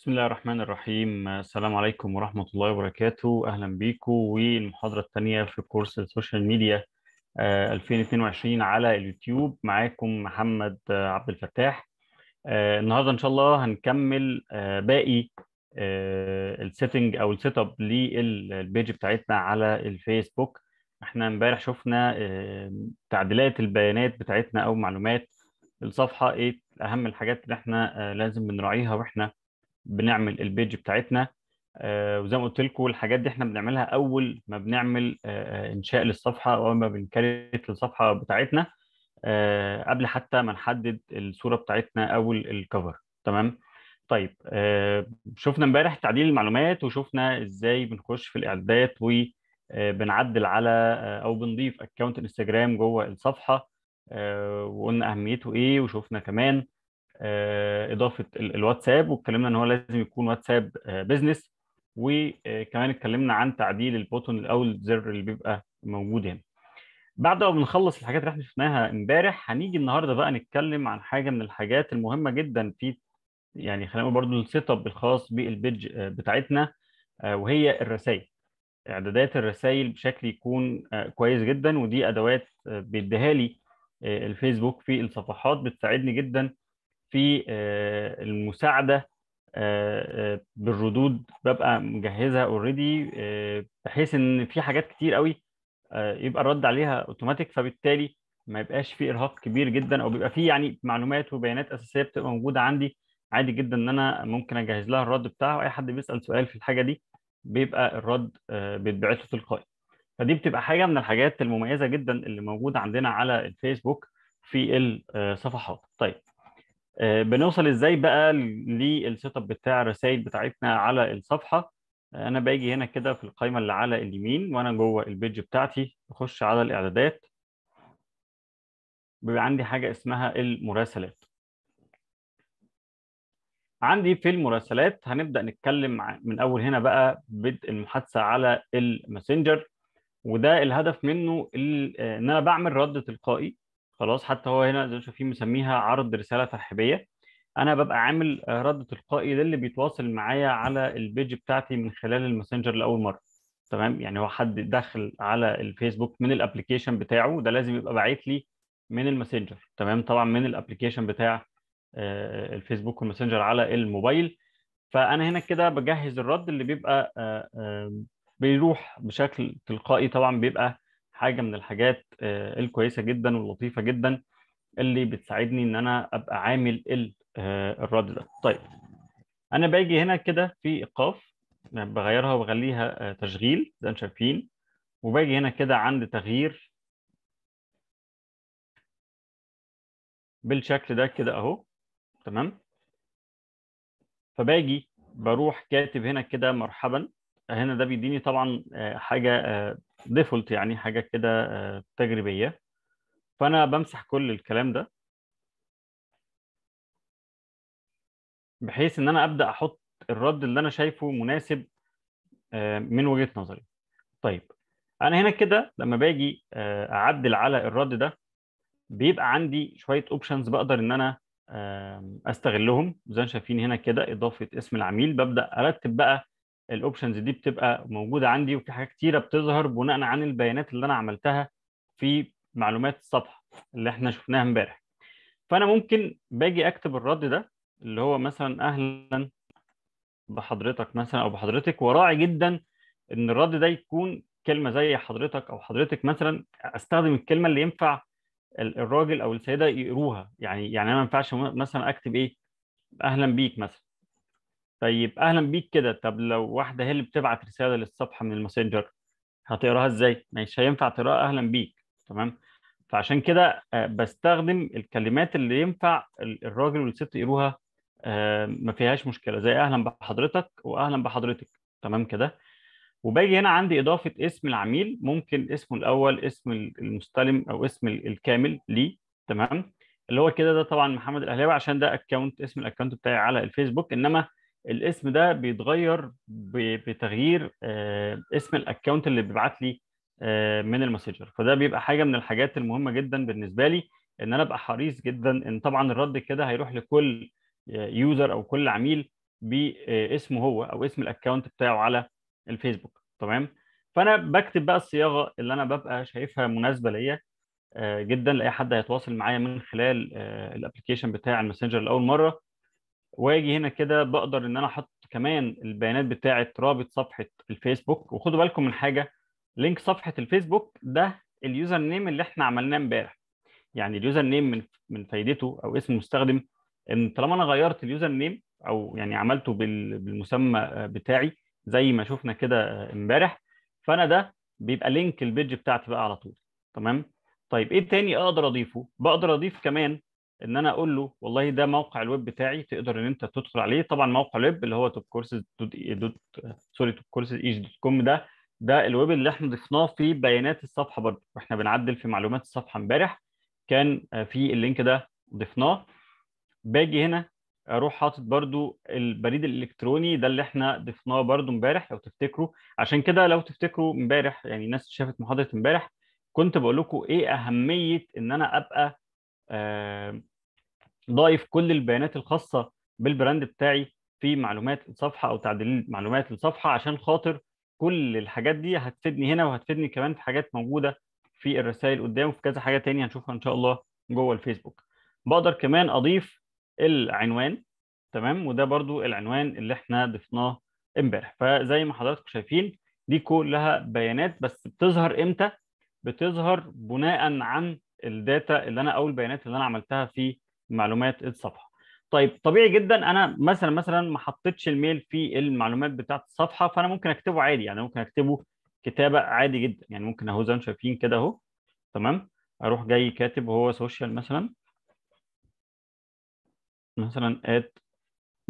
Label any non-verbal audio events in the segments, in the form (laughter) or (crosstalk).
بسم الله الرحمن الرحيم السلام عليكم ورحمة الله وبركاته أهلا بيكم والمحاضرة الثانية في كورس السوشيال ميديا 2022 آه، على اليوتيوب معاكم محمد آه، عبد الفتاح آه، النهاردة إن شاء الله هنكمل باقي السيتنج أو السيت أب للبيج بتاعتنا على الفيسبوك احنا امبارح شفنا تعديلات البيانات بتاعتنا أو معلومات الصفحة ايه أهم الحاجات اللي احنا لازم بنراعيها واحنا بنعمل البيج بتاعتنا آه، وزي ما قلت لكم الحاجات دي احنا بنعملها اول ما بنعمل آه، آه، انشاء للصفحه او ما بنكريت الصفحه بتاعتنا قبل حتى ما نحدد الصوره بتاعتنا او الكفر تمام طيب شفنا امبارح تعديل المعلومات وشفنا ازاي بنخش في الاعدادات وبنعدل على او بنضيف اكونت انستجرام جوه الصفحه وقلنا اهميته ايه وشفنا كمان آه، اضافه الواتساب واتكلمنا ان هو لازم يكون واتساب بزنس آه، وكمان اتكلمنا عن تعديل البوتون او الزر اللي بيبقى موجود هنا بعد ما بنخلص الحاجات اللي احنا شفناها امبارح هنيجي النهارده بقى نتكلم عن حاجه من الحاجات المهمه جدا في يعني خلينا نقول برضه السيت اب الخاص بالبيج آه، بتاعتنا وهي الرسائل اعدادات الرسائل بشكل يكون كويس جدا ودي ادوات بيديها لي الفيسبوك في الصفحات بتساعدني جدا في آه، المساعده آه، آه، بالردود ببقى مجهزها اوريدي بحيث ان في حاجات كتير قوي يبقى الرد عليها اوتوماتيك فبالتالي ما يبقاش في ارهاق كبير جدا او بيبقى في يعني معلومات وبيانات اساسيه بتبقى موجوده عندي عادي جدا ان انا ممكن اجهز لها الرد بتاعها واي حد بيسال سؤال في الحاجه دي بيبقى الرد بيتبعت له تلقائي فدي بتبقى حاجه من الحاجات المميزه جدا اللي موجوده عندنا على الفيسبوك في الصفحات طيب آه، بنوصل ازاي بقى للسيت اب بتاع الرسائل بتاعتنا على الصفحه آه، انا باجي هنا كده في القائمه اللي على اليمين وانا جوه البيج بتاعتي بخش على الاعدادات بيبقى عندي حاجه اسمها المراسلات عندي في المراسلات هنبدا نتكلم من اول هنا بقى بدء المحادثه على الماسنجر وده الهدف منه آه، ان انا بعمل رد تلقائي خلاص حتى هو هنا زي ما شايفين مسميها عرض رساله ترحيبيه انا ببقى عامل رد تلقائي للي بيتواصل معايا على البيج بتاعتي من خلال الماسنجر لاول مره تمام يعني هو حد دخل على الفيسبوك من الابلكيشن بتاعه ده لازم يبقى باعت لي من الماسنجر تمام طبعا من الابلكيشن بتاع آه، الفيسبوك والماسنجر على الموبايل فانا هنا كده بجهز الرد اللي بيبقى آه، آه، بيروح بشكل تلقائي طبعا بيبقى حاجه من الحاجات آه، الكويسه جدا واللطيفه جدا اللي بتساعدني ان انا ابقى عامل آه، الرد ده طيب انا باجي هنا كده في ايقاف بغيرها وبخليها آه، تشغيل زي ما شايفين وباجي هنا كده عند تغيير بالشكل ده كده اهو تمام فباجي بروح كاتب هنا كده مرحبا هنا ده بيديني طبعا حاجه ديفولت يعني حاجه كده آه، تجريبيه فانا بمسح كل الكلام ده بحيث ان انا ابدا احط الرد اللي انا شايفه مناسب آه، من وجهه نظري طيب انا هنا كده لما باجي آه، اعدل على الرد ده بيبقى عندي شويه اوبشنز بقدر ان انا استغلهم زي ما شايفين هنا كده اضافه اسم العميل ببدا ارتب بقى الاوبشنز دي بتبقى موجوده عندي وفي حاجات كتيره بتظهر بناء عن البيانات اللي انا عملتها في معلومات السطح اللي احنا شفناها امبارح فانا ممكن باجي اكتب الرد ده اللي هو مثلا اهلا بحضرتك مثلا او بحضرتك وراعي جدا ان الرد ده يكون كلمه زي حضرتك او حضرتك مثلا استخدم الكلمه اللي ينفع الراجل او السيده يقروها يعني يعني انا ما ينفعش مثلا اكتب ايه اهلا بيك مثلا طيب اهلا بيك كده طب لو واحده هي اللي بتبعت رساله للصفحه من الماسنجر هتقراها ازاي؟ مش هينفع تقراها اهلا بيك تمام؟ فعشان كده آه، بستخدم الكلمات اللي ينفع الراجل والست يقروها ما فيهاش مشكله زي اهلا بحضرتك واهلا بحضرتك تمام كده وباجي هنا عندي اضافه اسم العميل ممكن اسمه الاول اسم المستلم او اسم الكامل ليه تمام اللي هو كده ده طبعا محمد الاهلاوي عشان ده اكونت اسم الاكونت بتاعي على الفيسبوك انما الاسم ده بيتغير بتغيير آه، اسم الاكونت اللي بيبعت لي آه، من الماسنجر فده بيبقى حاجه من الحاجات المهمه جدا بالنسبه لي ان انا ابقى حريص جدا ان طبعا الرد كده هيروح لكل يوزر آه، او كل عميل باسمه هو او اسم الاكونت بتاعه على الفيسبوك تمام فانا بكتب بقى الصياغه اللي انا ببقى شايفها مناسبه ليا جدا لاي حد هيتواصل معايا من خلال الابلكيشن بتاع الماسنجر لاول مره واجي هنا كده بقدر ان انا احط كمان البيانات بتاعه رابط صفحه الفيسبوك وخدوا بالكم من حاجه لينك صفحه الفيسبوك ده اليوزر نيم اللي احنا عملناه امبارح يعني اليوزر نيم من من فايدته او اسم المستخدم ان طالما انا غيرت اليوزر نيم او يعني عملته بالمسمى بتاعي زي ما شفنا كده امبارح فانا ده بيبقى لينك البيج بتاعتي بقى على طول تمام طيب ايه تاني اقدر اضيفه بقدر اضيف كمان ان انا اقول له والله ده موقع الويب بتاعي تقدر ان انت تدخل عليه طبعا موقع الويب اللي هو توب كورسز دوت دوت سوري توب كورسز ايج دوت كوم ده ده الويب اللي احنا ضفناه في بيانات الصفحه برضه واحنا بنعدل في معلومات الصفحه امبارح كان آه، في اللينك ده ضفناه باجي هنا اروح حاطط برضو البريد الالكتروني ده اللي احنا ضفناه برضو امبارح لو تفتكروا عشان كده لو تفتكروا امبارح يعني الناس شافت محاضره امبارح كنت بقول لكم ايه اهميه ان انا ابقى آه، ضايف كل البيانات الخاصه بالبراند بتاعي في معلومات الصفحه او تعديل معلومات الصفحه عشان خاطر كل الحاجات دي هتفيدني هنا وهتفيدني كمان في حاجات موجوده في الرسائل قدام وفي كذا حاجه تانية هنشوفها ان شاء الله جوه الفيسبوك بقدر كمان اضيف العنوان تمام وده برضو العنوان اللي احنا ضفناه امبارح فزي ما حضراتكم شايفين دي كلها بيانات بس بتظهر امتى بتظهر بناء عن الداتا اللي انا او البيانات اللي انا عملتها في معلومات الصفحه طيب طبيعي جدا انا مثلا مثلا ما حطيتش الميل في المعلومات بتاعه الصفحه فانا ممكن اكتبه عادي يعني ممكن اكتبه كتابه عادي جدا يعني ممكن اهو زي ما شايفين كده اهو تمام اروح جاي كاتب هو سوشيال مثلا مثلا ات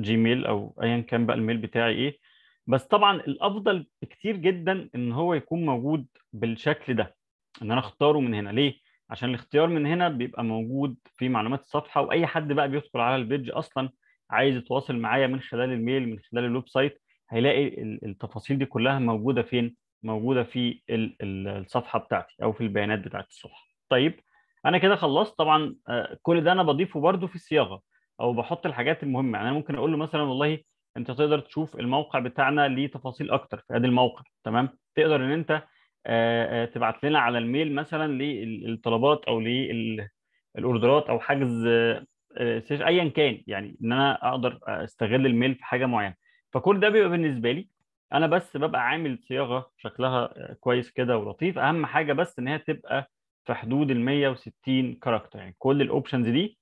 جيميل او ايا كان بقى الميل بتاعي ايه بس طبعا الافضل بكتير جدا ان هو يكون موجود بالشكل ده ان انا اختاره من هنا ليه عشان الاختيار من هنا بيبقى موجود في معلومات الصفحه واي حد بقى بيدخل على البيدج اصلا عايز يتواصل معايا من خلال الميل من خلال الويب سايت هيلاقي التفاصيل دي كلها موجوده فين موجوده في الصفحه بتاعتي او في البيانات بتاعت الصفحه طيب انا كده خلصت طبعا آه، كل ده انا بضيفه برضو في الصياغه او بحط الحاجات المهمه يعني انا ممكن اقول له مثلا والله انت تقدر تشوف الموقع بتاعنا ليه تفاصيل اكتر في ادي الموقع تمام تقدر ان انت آه، آه، تبعت لنا على الميل مثلا للطلبات او للاوردرات او حجز آه، سيش ايا كان يعني ان انا اقدر استغل الميل في حاجه معينه فكل ده بيبقى بالنسبه لي انا بس ببقى عامل صياغه شكلها كويس كده ولطيف اهم حاجه بس ان هي تبقى في حدود ال 160 كاركتر يعني كل الاوبشنز دي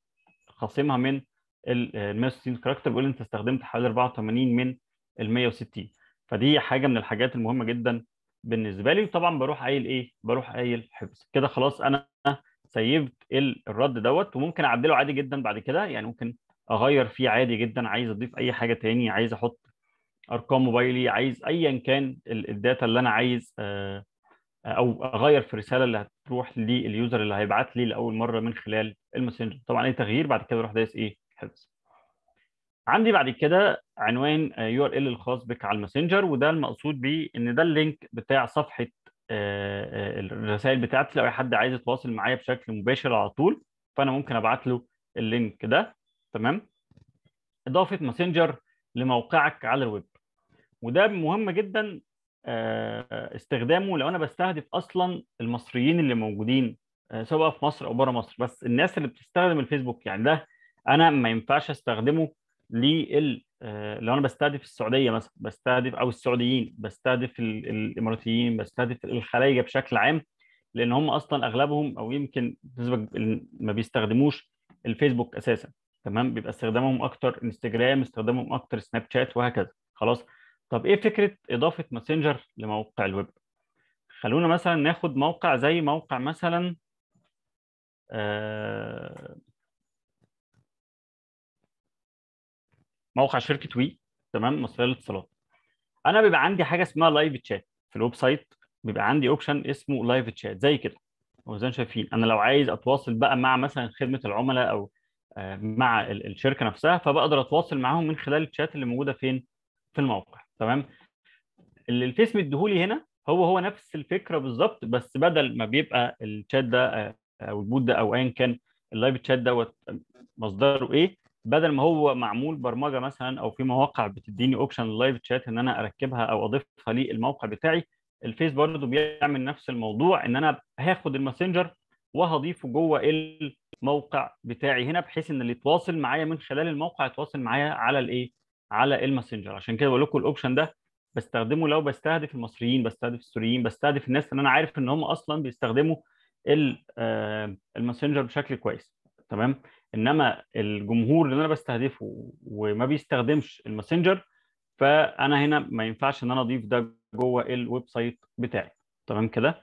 خاصمها من ال 160 كاركتر بيقول انت استخدمت حوالي 84 من ال 160 فدي حاجه من الحاجات المهمه جدا بالنسبه لي وطبعا بروح قايل ايه بروح قايل حفظ كده خلاص انا سيبت الرد دوت وممكن اعدله عادي جدا بعد كده يعني ممكن اغير فيه عادي جدا عايز اضيف اي حاجه تاني عايز احط ارقام موبايلي عايز ايا كان الداتا اللي انا عايز آه، او اغير في الرساله اللي هتروح لليوزر اللي هيبعت لي لاول مره من خلال الماسنجر طبعا اي تغيير بعد كده اروح دايس ايه حفظ عندي بعد كده عنوان يو ار ال الخاص بك على الماسنجر وده المقصود بيه ان ده اللينك بتاع صفحه آه، آه، الرسائل بتاعتي لو اي حد عايز يتواصل معايا بشكل مباشر على طول فانا ممكن ابعت له اللينك ده تمام اضافه ماسنجر لموقعك على الويب وده مهم جدا آه، استخدامه لو انا بستهدف اصلا المصريين اللي موجودين سواء في مصر او بره مصر بس الناس اللي بتستخدم الفيسبوك يعني ده انا ما ينفعش استخدمه لل آه، لو انا بستهدف السعوديه مثلا بستهدف او السعوديين بستهدف الاماراتيين بستهدف الخلايجه بشكل عام لان هم اصلا اغلبهم او يمكن نسبه ما بيستخدموش الفيسبوك اساسا تمام بيبقى استخدامهم اكتر انستجرام استخدامهم اكتر سناب شات وهكذا خلاص طب ايه فكره اضافه ماسنجر لموقع الويب خلونا مثلا ناخد موقع زي موقع مثلا آه موقع شركه وي تمام مصريه للاتصالات انا بيبقى عندي حاجه اسمها لايف تشات في الويب سايت بيبقى عندي اوبشن اسمه لايف تشات زي كده هو زي ما شايفين انا لو عايز اتواصل بقى مع مثلا خدمه العملاء او آه، مع الشركه نفسها فبقدر اتواصل معاهم من خلال الشات اللي موجوده فين في الموقع تمام اللي الفيس مديهولي هنا هو هو نفس الفكره بالظبط بس بدل ما بيبقى الشات ده آه، او البوت ده او ايا كان اللايف تشات دوت مصدره ايه بدل ما هو معمول برمجه مثلا او في مواقع بتديني اوبشن اللايف شات ان انا اركبها او اضيفها للموقع بتاعي الفيس برضه بيعمل نفس الموضوع ان انا هاخد الماسنجر وهضيفه جوه الموقع بتاعي هنا بحيث ان اللي يتواصل معايا من خلال الموقع يتواصل معايا على الايه على الماسنجر عشان كده بقول لكم الاوبشن ده بستخدمه لو بستهدف المصريين بستهدف السوريين بستهدف الناس اللي انا عارف ان هم اصلا بيستخدموا آه، الماسنجر بشكل كويس تمام انما الجمهور اللي انا بستهدفه وما بيستخدمش الماسنجر فانا هنا ما ينفعش ان انا اضيف ده جوه الويب سايت بتاعي تمام كده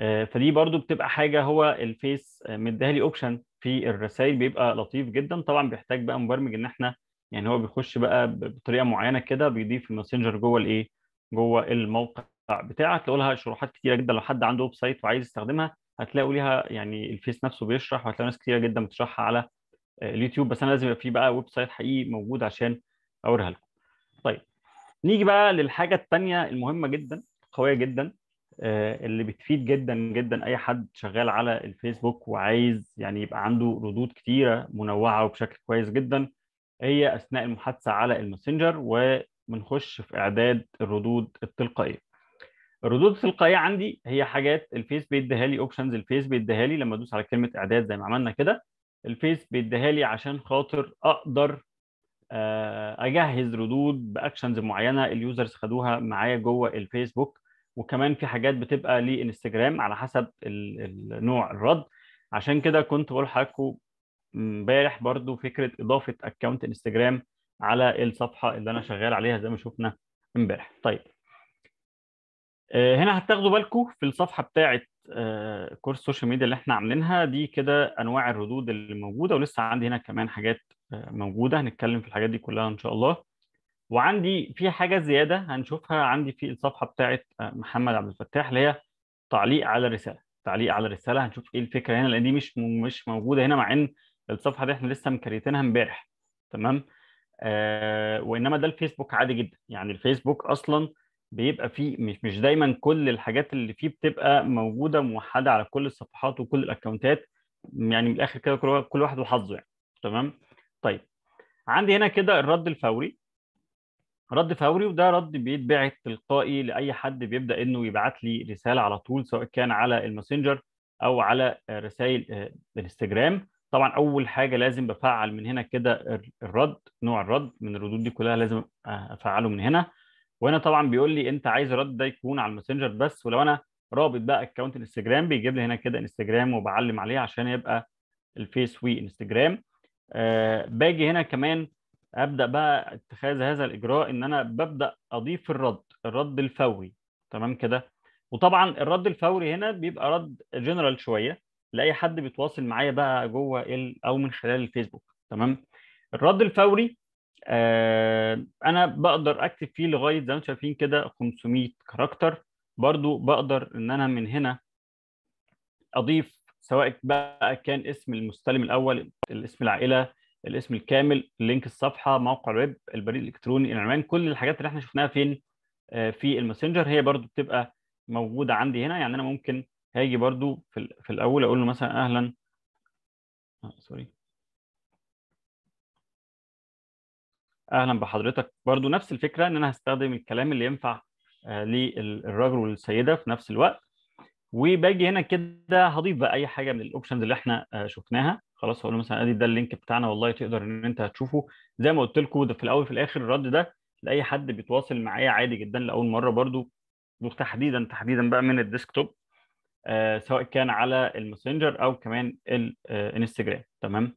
آه، فدي برضو بتبقى حاجه هو الفيس مديها لي اوبشن في الرسائل بيبقى لطيف جدا طبعا بيحتاج بقى مبرمج ان احنا يعني هو بيخش بقى بطريقه معينه كده بيضيف الماسنجر جوه الايه جوه الموقع بتاعك لها شروحات كتيره جدا لو حد عنده ويب سايت وعايز يستخدمها هتلاقوا ليها يعني الفيس نفسه بيشرح وهتلاقوا ناس كتيره جدا بتشرحها على اليوتيوب بس انا لازم يبقى في بقى ويب سايت حقيقي موجود عشان اوريها لكم طيب نيجي بقى للحاجه الثانيه المهمه جدا قويه جدا آه، اللي بتفيد جدا جدا اي حد شغال على الفيسبوك وعايز يعني يبقى عنده ردود كتيره منوعه وبشكل كويس جدا هي اثناء المحادثه على الماسنجر وبنخش في اعداد الردود التلقائيه الردود التلقائيه عندي هي حاجات الفيس بيديها لي اوبشنز الفيس بيديها لي لما ادوس على كلمه اعداد زي ما عملنا كده الفيس بيديها لي عشان خاطر اقدر آه، اجهز ردود باكشنز معينه اليوزرز خدوها معايا جوه الفيسبوك وكمان في حاجات بتبقى للانستجرام على حسب نوع الرد عشان كده كنت بقول لحضراتكم امبارح برضو فكره اضافه اكونت انستجرام على الصفحه اللي انا شغال عليها زي ما شفنا امبارح طيب آه، هنا هتاخدوا بالكم في الصفحه بتاعه آه، كورس السوشيال ميديا اللي احنا عاملينها دي كده انواع الردود اللي موجوده ولسه عندي هنا كمان حاجات آه، موجوده هنتكلم في الحاجات دي كلها ان شاء الله وعندي في حاجه زياده هنشوفها عندي في الصفحه بتاعه محمد عبد الفتاح اللي هي تعليق على الرساله تعليق على الرساله هنشوف ايه الفكره هنا لان دي مش مش موجوده هنا مع ان الصفحه دي احنا لسه مكريتينها امبارح تمام آه وانما ده الفيسبوك عادي جدا يعني الفيسبوك اصلا بيبقى فيه مش مش دايما كل الحاجات اللي فيه بتبقى موجوده موحده على كل الصفحات وكل الاكونتات يعني من الاخر كده كل, كل واحد وحظه يعني تمام طيب عندي هنا كده الرد الفوري رد فوري وده رد بيتبعت تلقائي لاي حد بيبدا انه يبعت لي رساله على طول سواء كان على الماسنجر او على آه، رسائل آه، الانستجرام طبعا اول حاجه لازم بفعل من هنا كده الرد نوع الرد من الردود دي كلها لازم آه، افعله من هنا وهنا طبعا بيقول لي انت عايز الرد ده يكون على الماسنجر بس ولو انا رابط بقى اكونت انستجرام بيجيب لي هنا كده انستجرام وبعلم عليه عشان يبقى الفيس وي انستجرام آه باجي هنا كمان ابدا بقى اتخاذ هذا الاجراء ان انا ببدا اضيف الرد الرد الفوري تمام كده وطبعا الرد الفوري هنا بيبقى رد جنرال شويه لاي حد بيتواصل معايا بقى جوه او من خلال الفيسبوك تمام الرد الفوري آه، انا بقدر اكتب فيه لغايه زي ما انتم شايفين كده 500 كاركتر برضو بقدر ان انا من هنا اضيف سواء بقى كان اسم المستلم الاول الاسم العائله الاسم الكامل لينك الصفحه موقع الويب البريد الالكتروني العنوان كل الحاجات اللي احنا شفناها فين آه، في الماسنجر هي برضو بتبقى موجوده عندي هنا يعني انا ممكن هاجي برضو في الاول اقول له مثلا اهلا آه، سوري اهلا بحضرتك برضو نفس الفكره ان انا هستخدم الكلام اللي ينفع آه، للراجل والسيده في نفس الوقت وباجي هنا كده هضيف بقى اي حاجه من الاوبشنز اللي احنا آه، شفناها خلاص هقول مثلا ادي ده اللينك بتاعنا والله تقدر ان انت هتشوفه زي ما قلت لكم ده في الاول في الاخر الرد ده لاي حد بيتواصل معايا عادي جدا لاول مره برضو وتحديدا تحديدا بقى من الديسكتوب آه سواء كان على الماسنجر او كمان آه، الانستجرام تمام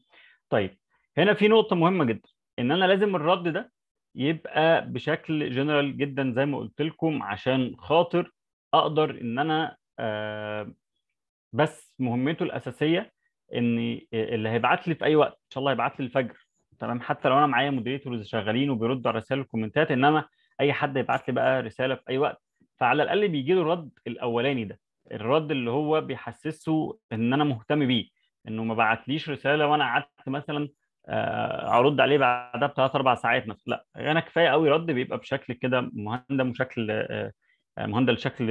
طيب هنا في نقطه مهمه جدا ان انا لازم الرد ده يبقى بشكل جنرال جدا زي ما قلت لكم عشان خاطر اقدر ان انا آه، بس مهمته الاساسيه ان آه، اللي هيبعت لي في اي وقت ان شاء الله هيبعت لي الفجر تمام حتى لو انا معايا مودريتورز شغالين وبيردوا على رسائل الكومنتات انما اي حد يبعت لي بقى رساله في اي وقت فعلى الاقل بيجي له الرد الاولاني ده الرد اللي هو بيحسسه ان انا مهتم بيه انه ما بعتليش رساله وانا قعدت مثلا آه، ارد عليه بعدها بثلاث اربع ساعات مثلا لا انا كفايه قوي رد بيبقى بشكل كده مهندم وشكل آه، مهندل شكل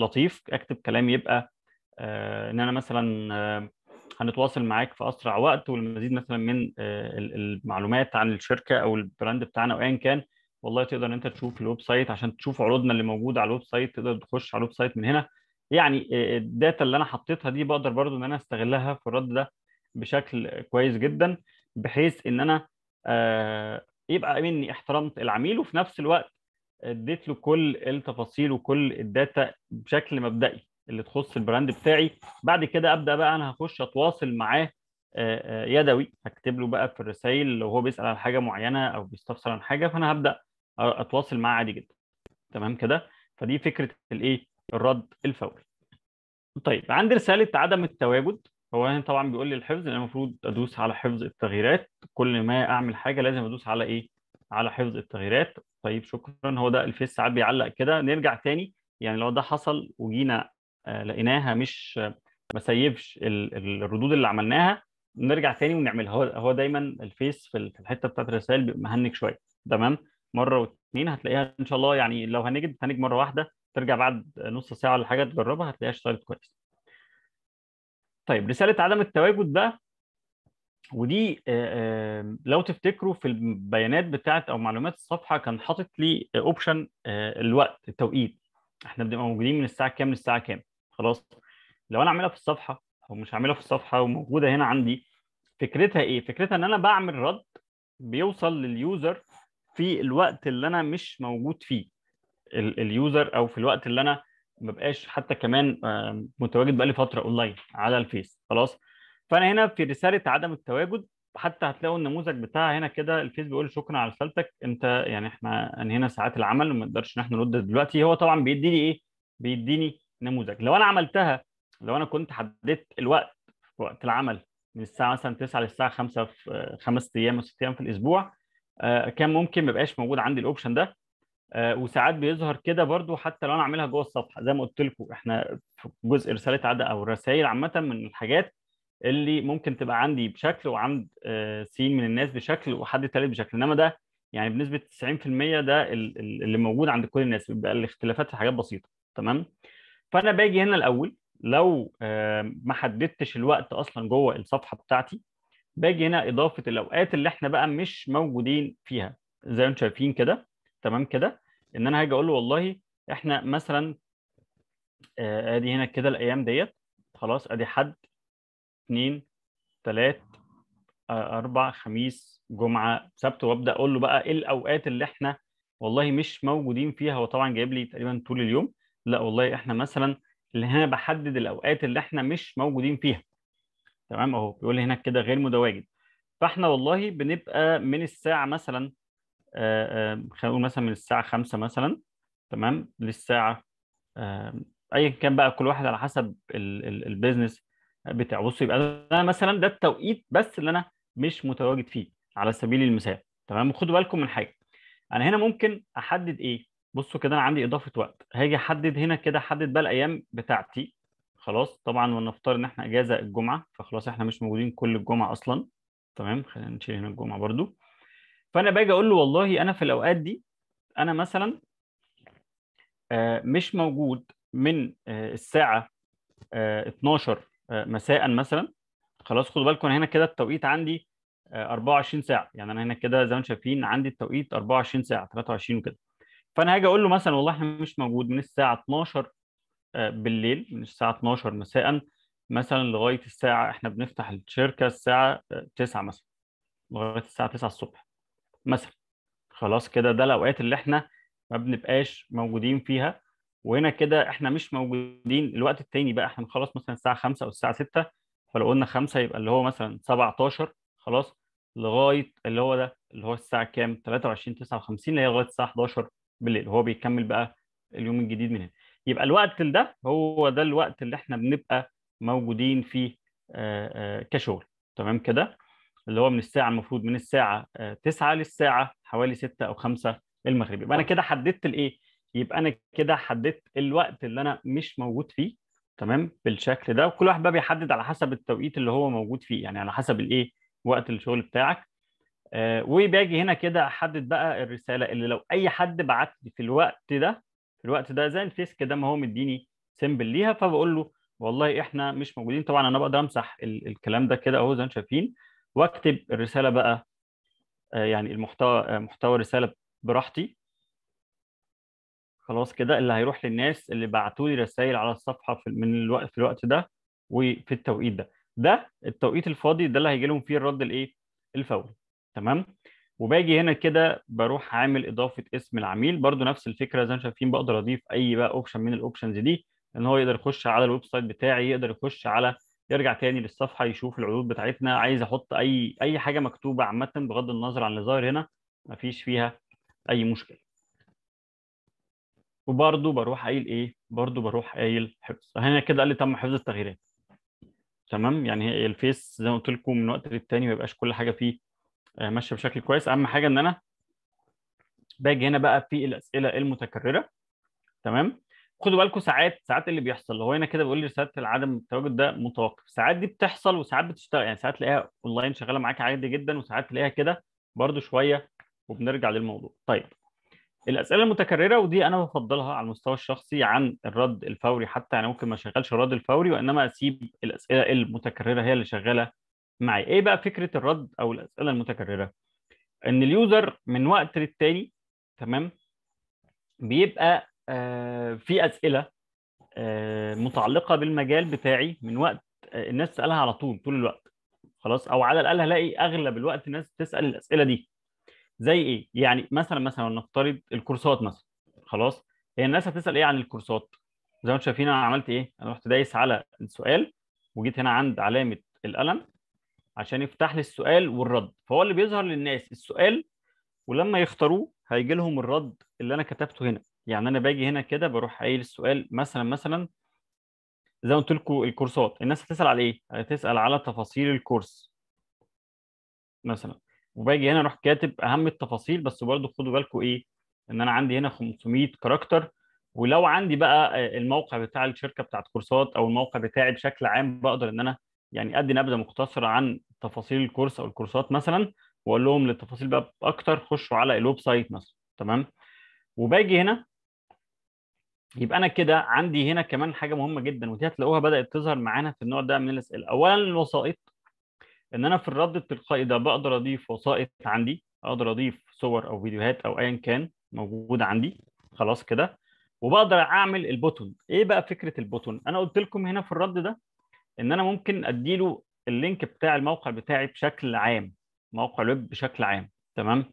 لطيف اكتب كلام يبقى آه، ان انا مثلا هنتواصل معاك في اسرع وقت والمزيد مثلا من المعلومات عن الشركه او البراند بتاعنا او ايا كان والله تقدر انت تشوف الويب سايت عشان تشوف عروضنا اللي موجوده على الويب سايت تقدر تخش على الويب سايت من هنا يعني الداتا اللي انا حطيتها دي بقدر برضو ان انا استغلها في الرد ده بشكل كويس جدا بحيث ان انا آه، يبقى مني احترمت العميل وفي نفس الوقت اديت له كل التفاصيل وكل الداتا بشكل مبدئي اللي تخص البراند بتاعي بعد كده ابدا بقى انا هخش اتواصل معاه آه، آه، يدوي هكتب له بقى في الرسائل لو هو بيسال عن حاجه معينه او بيستفسر عن حاجه فانا هبدا اتواصل معاه عادي جدا تمام كده فدي فكره الايه الرد الفوري طيب عندي رساله عدم التواجد هو طبعا بيقول لي الحفظ لان المفروض ادوس على حفظ التغييرات كل ما اعمل حاجه لازم ادوس على ايه؟ على حفظ التغييرات طيب شكرا هو ده الفيس ساعات بيعلق كده نرجع تاني يعني لو ده حصل وجينا آه، لقيناها مش ما سيبش الردود اللي عملناها نرجع تاني ونعملها هو, هو دايما الفيس في الحته بتاعت الرسائل بيبقى مهنج شويه تمام مره واثنين هتلاقيها ان شاء الله يعني لو هنجد هنج مره واحده ترجع بعد نص ساعه ولا حاجه تجربها هتلاقيها اشتغلت كويس طيب رساله عدم التواجد ده ودي آه، آه، لو تفتكروا في البيانات بتاعت او معلومات الصفحه كان حاطط لي اوبشن آه، الوقت التوقيت احنا بنبقى موجودين من الساعه كام للساعه كام خلاص لو انا عاملها في الصفحه او مش عاملها في الصفحه وموجوده هنا عندي فكرتها ايه فكرتها ان انا بعمل رد بيوصل لليوزر في الوقت اللي انا مش موجود فيه اليوزر او في الوقت اللي انا ما بقاش حتى كمان آه، متواجد بقالي فتره اونلاين على الفيس خلاص فانا هنا في رساله عدم التواجد حتى هتلاقوا النموذج بتاعها هنا كده الفيس بيقول شكرا على رسالتك انت يعني احنا انهينا ساعات العمل وما نقدرش ان احنا نرد دلوقتي هو طبعا بيديني ايه؟ بيديني نموذج لو انا عملتها لو انا كنت حددت الوقت في وقت العمل من الساعه مثلا 9 للساعه 5 في آه، خمس ايام او ست ايام في الاسبوع آه، كان ممكن ما يبقاش موجود عندي الاوبشن ده آه، وساعات بيظهر كده برضو حتى لو انا عاملها جوه الصفحه زي ما قلت لكم احنا في جزء رساله عدا او الرسائل عامه من الحاجات اللي ممكن تبقى عندي بشكل وعند آه، سين من الناس بشكل وحد ثالث بشكل انما ده يعني بنسبه 90% ده اللي موجود عند كل الناس بيبقى الاختلافات في حاجات بسيطه تمام فانا باجي هنا الاول لو آه، ما حددتش الوقت اصلا جوه الصفحه بتاعتي باجي هنا اضافه الاوقات اللي احنا بقى مش موجودين فيها زي ما انتم شايفين كده تمام كده ان انا هاجي اقول له والله احنا مثلا آه ادي هنا كده الايام ديت خلاص ادي حد اثنين ثلاث آه، اربع خميس جمعه سبت وابدا اقول له بقى ايه الاوقات اللي احنا والله مش موجودين فيها هو طبعا جايب لي تقريبا طول اليوم لا والله احنا مثلا اللي هنا بحدد الاوقات اللي احنا مش موجودين فيها تمام اهو بيقول لي هناك كده غير متواجد فاحنا والله بنبقى من الساعه مثلا آه، آه، خلينا نقول مثلا من الساعه 5 مثلا تمام للساعه آه، ايا كان بقى كل واحد على حسب البيزنس بتاعه بص يبقى انا مثلا ده التوقيت بس اللي انا مش متواجد فيه على سبيل المثال تمام خدوا بالكم من حاجه انا هنا ممكن احدد ايه بصوا كده انا عندي اضافه وقت هاجي احدد هنا كده احدد بقى الايام بتاعتي خلاص طبعا ونفترض ان احنا اجازه الجمعه فخلاص احنا مش موجودين كل الجمعه اصلا تمام خلينا نشيل هنا الجمعه برده فانا باجي اقول له والله انا في الاوقات دي انا مثلا آه، مش موجود من آه، الساعه 12 آه، مساء مثلا خلاص خدوا بالكم هنا كده التوقيت عندي 24 ساعه يعني انا هنا كده زي ما انتم شايفين عندي التوقيت 24 ساعه 23 وكده فانا هاجي اقول له مثلا والله احنا مش موجود من الساعه 12 بالليل من الساعه 12 مساء مثلا لغايه الساعه احنا بنفتح الشركه الساعه 9 مثلا لغايه الساعه 9 الصبح مثلا خلاص كده ده الاوقات اللي احنا ما بنبقاش موجودين فيها وهنا كده احنا مش موجودين الوقت التاني بقى احنا بنخلص مثلا الساعه 5 او الساعه 6 فلو قلنا 5 يبقى اللي هو مثلا 17 خلاص لغايه اللي هو ده اللي هو الساعه كام 23 59 اللي هي لغايه الساعه 11 بالليل هو بيكمل بقى اليوم الجديد من هنا يبقى الوقت ده هو ده الوقت اللي احنا بنبقى موجودين فيه آه، آه، كشغل تمام كده اللي هو من الساعه المفروض من الساعه 9 آه، للساعه حوالي 6 او 5 المغرب يبقى انا كده حددت الايه يبقى انا كده حددت الوقت اللي انا مش موجود فيه تمام بالشكل ده وكل واحد بقى بيحدد على حسب التوقيت اللي هو موجود فيه يعني على حسب الايه وقت الشغل بتاعك آه وباجي هنا كده احدد بقى الرساله اللي لو اي حد بعت لي في الوقت ده في الوقت ده زي الفيس كده ما هو مديني سيمبل ليها فبقول له والله احنا مش موجودين طبعا انا بقدر امسح الكلام ده كده اهو زي ما شايفين واكتب الرساله بقى آه، يعني المحتوى آه، محتوى الرساله براحتي خلاص كده اللي هيروح للناس اللي بعتوا لي رسائل على الصفحه في من الوقت في الوقت ده وفي التوقيت ده ده التوقيت الفاضي ده اللي هيجي لهم فيه الرد الايه الفوري تمام وباجي هنا كده بروح عامل اضافه اسم العميل برده نفس الفكره زي ما شايفين بقدر اضيف اي بقى اوبشن من الاوبشنز دي ان هو يقدر يخش على الويب سايت بتاعي يقدر يخش على يرجع تاني للصفحه يشوف العروض بتاعتنا عايز احط اي اي حاجه مكتوبه عامه بغض النظر عن اللي ظاهر هنا مفيش فيها اي مشكله وبرده بروح قايل ايه برده بروح قايل حفظ هنا كده قال لي تم حفظ التغييرات تمام يعني هي الفيس زي ما قلت لكم من وقت للتاني ما يبقاش كل حاجه فيه آه، ماشيه بشكل كويس اهم حاجه ان انا باجي هنا بقى في الاسئله المتكرره تمام خدوا بالكم ساعات ساعات اللي بيحصل هو هنا كده بيقول لي رساله العدم التواجد ده متوقف ساعات دي بتحصل وساعات بتشتغل يعني ساعات تلاقيها اونلاين شغاله معاك عادي جدا وساعات تلاقيها كده برده شويه وبنرجع للموضوع طيب الاسئله المتكرره ودي انا بفضلها على المستوى الشخصي عن الرد الفوري حتى يعني ممكن ما اشغلش الرد الفوري وانما اسيب الاسئله المتكرره هي اللي شغاله معي ايه بقى فكره الرد او الاسئله المتكرره ان اليوزر من وقت للتاني تمام بيبقى آه، في اسئله آه، متعلقه بالمجال بتاعي من وقت آه، الناس تسالها على طول طول الوقت خلاص او على الاقل هلاقي اغلب الوقت الناس بتسال الاسئله دي زي ايه يعني مثلا مثلا نفترض الكورسات مثلا خلاص هي الناس هتسال ايه عن الكورسات زي ما انتم شايفين انا عملت ايه انا رحت دايس على السؤال وجيت هنا عند علامه القلم عشان يفتح لي السؤال والرد فهو اللي بيظهر للناس السؤال ولما يختاروه هيجي لهم الرد اللي انا كتبته هنا يعني انا باجي هنا كده بروح قايل السؤال مثلا مثلا زي ما قلت لكم الكورسات الناس هتسال على ايه هتسال على تفاصيل الكورس مثلا وباجي هنا اروح كاتب اهم التفاصيل بس برضه خدوا بالكم ايه ان انا عندي هنا 500 كاركتر ولو عندي بقى آه، الموقع بتاع الشركه بتاعت كورسات او الموقع بتاعي بشكل عام بقدر ان انا يعني ادي نبذه مختصره عن تفاصيل الكورس او الكورسات مثلا واقول لهم للتفاصيل بقى اكتر خشوا على الويب سايت مثلا تمام وباجي هنا يبقى انا كده عندي هنا كمان حاجه مهمه جدا ودي هتلاقوها بدات تظهر معانا في النوع ده من الاسئله اولا الوسائط ان انا في الرد التلقائي ده بقدر اضيف وسائط عندي اقدر اضيف صور او فيديوهات او ايا كان موجود عندي خلاص كده وبقدر اعمل البوتون ايه بقى فكره البوتون انا قلت لكم هنا في الرد ده ان انا ممكن اديله اللينك بتاع الموقع بتاعي بشكل عام موقع الويب بشكل عام تمام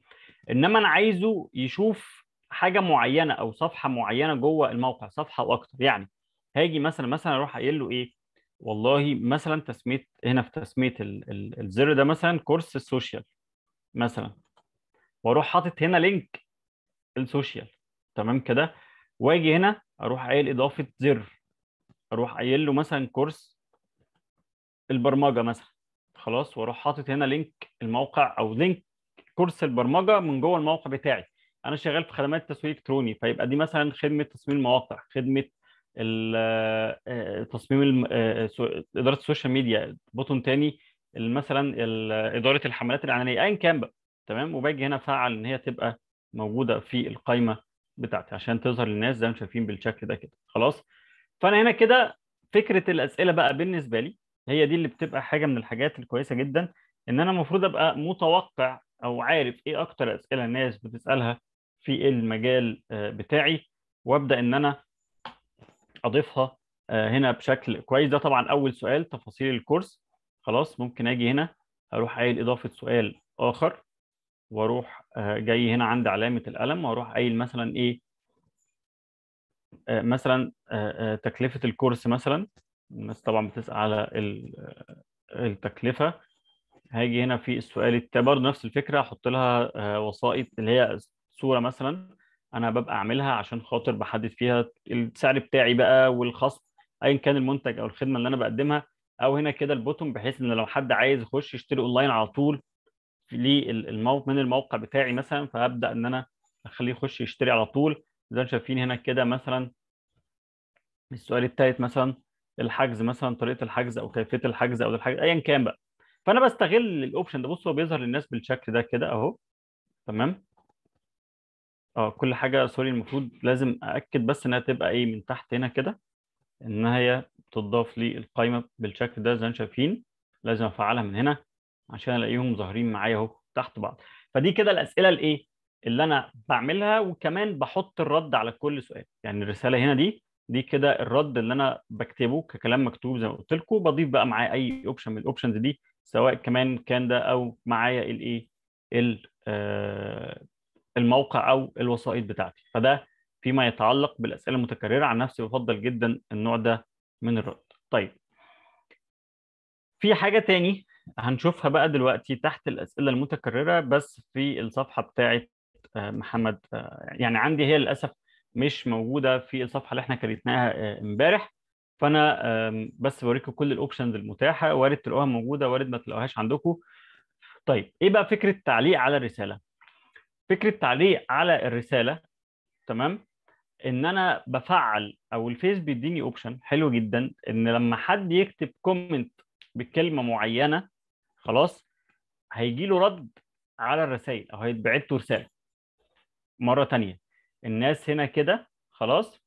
انما انا عايزه يشوف حاجه معينه او صفحه معينه جوه الموقع صفحه واكتر يعني هاجي مثلا مثلا اروح قايل له ايه والله مثلا تسميه هنا في تسميه الزر ده مثلا كورس السوشيال مثلا واروح حاطط هنا لينك السوشيال تمام كده واجي هنا اروح قايل اضافه زر اروح قايل له مثلا كورس البرمجه مثلا خلاص واروح حاطط هنا لينك الموقع او لينك كورس البرمجه من جوه الموقع بتاعي انا شغال في خدمات تسويق الكتروني فيبقى دي مثلا خدمه تصميم المواقع خدمه آه، آه، تصميم آه، اداره السوشيال ميديا بوتون تاني مثلا اداره الحملات الاعلانيه ايا كان بقى تمام وباجي هنا فعل ان هي تبقى موجوده في القائمه بتاعتي عشان تظهر للناس زي ما شايفين بالشكل ده كده خلاص فانا هنا كده فكره الاسئله بقى بالنسبه لي هي دي اللي بتبقى حاجه من الحاجات الكويسه جدا ان انا المفروض ابقى متوقع او عارف ايه اكتر اسئله الناس بتسالها في المجال آه، بتاعي وابدا ان انا اضيفها آه، هنا بشكل كويس ده طبعا اول سؤال تفاصيل الكورس خلاص ممكن اجي هنا اروح قايل اضافه سؤال اخر واروح آه، جاي هنا عند علامه القلم واروح قايل مثلا ايه مثلا تكلفه الكورس مثلا الناس طبعا بتسال على التكلفه هاجي هنا في السؤال التاني برضه نفس الفكره احط لها وسائط اللي هي صوره مثلا انا ببقى اعملها عشان خاطر بحدد فيها السعر بتاعي بقى والخصم ايا كان المنتج او الخدمه اللي انا بقدمها او هنا كده البوتوم بحيث ان لو حد عايز يخش يشتري اونلاين على طول من الموقع بتاعي مثلا فابدا ان انا اخليه يخش يشتري على طول زي ما شايفين هنا كده مثلا السؤال الثالث مثلا الحجز مثلا طريقه الحجز او كيفيه الحجز او الحجز ايا كان بقى فانا بستغل الاوبشن ده بصوا بيظهر للناس بالشكل ده كده اهو تمام اه كل حاجه سوري المفروض لازم ااكد بس انها تبقى ايه من تحت هنا كده ان هي بتضاف لي القايمه بالشكل ده زي ما شايفين لازم افعلها من هنا عشان الاقيهم ظاهرين معايا اهو تحت بعض فدي كده الاسئله الايه اللي انا بعملها وكمان بحط الرد على كل سؤال يعني الرساله هنا دي دي كده الرد اللي انا بكتبه ككلام مكتوب زي ما قلت لكم بضيف بقى معايا اي اوبشن من الاوبشنز دي سواء كمان كان ده او معايا الايه ال إيه، آه، الموقع او الوسائط بتاعتي فده فيما يتعلق بالاسئله المتكرره عن نفسي بفضل جدا النوع ده من الرد طيب في حاجه تاني هنشوفها بقى دلوقتي تحت الاسئله المتكرره بس في الصفحه بتاعه آه، محمد آه، يعني عندي هي للاسف مش موجوده في الصفحه اللي احنا كريتناها آه، امبارح فانا بس بوريكم كل الاوبشنز المتاحه وارد تلاقوها موجوده وارد ما تلاقوهاش عندكم طيب ايه بقى فكره التعليق على الرساله فكره تعليق على الرساله تمام ان انا بفعل او الفيس بيديني اوبشن حلو جدا ان لما حد يكتب كومنت بكلمه معينه خلاص هيجي له رد على الرسائل او هيتبعت له رساله مره تانية الناس هنا كده خلاص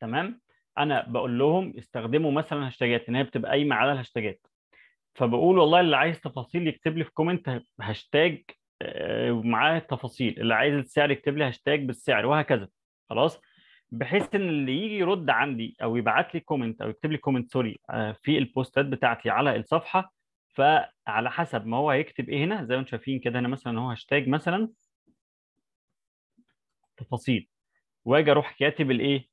تمام انا بقول لهم استخدموا مثلا هاشتاجات ان هي بتبقى قايمه على الهاشتاجات فبقول والله اللي عايز تفاصيل يكتب لي في كومنت هاشتاج ومعاه التفاصيل اللي عايز السعر يكتب لي هاشتاج بالسعر وهكذا خلاص بحيث ان اللي يجي يرد عندي او يبعت لي كومنت او يكتب لي كومنت سوري آه، في البوستات بتاعتي على الصفحه فعلى حسب ما هو هيكتب ايه هنا زي ما انتم شايفين كده هنا مثلا هو هاشتاج مثلا تفاصيل واجي اروح كاتب الايه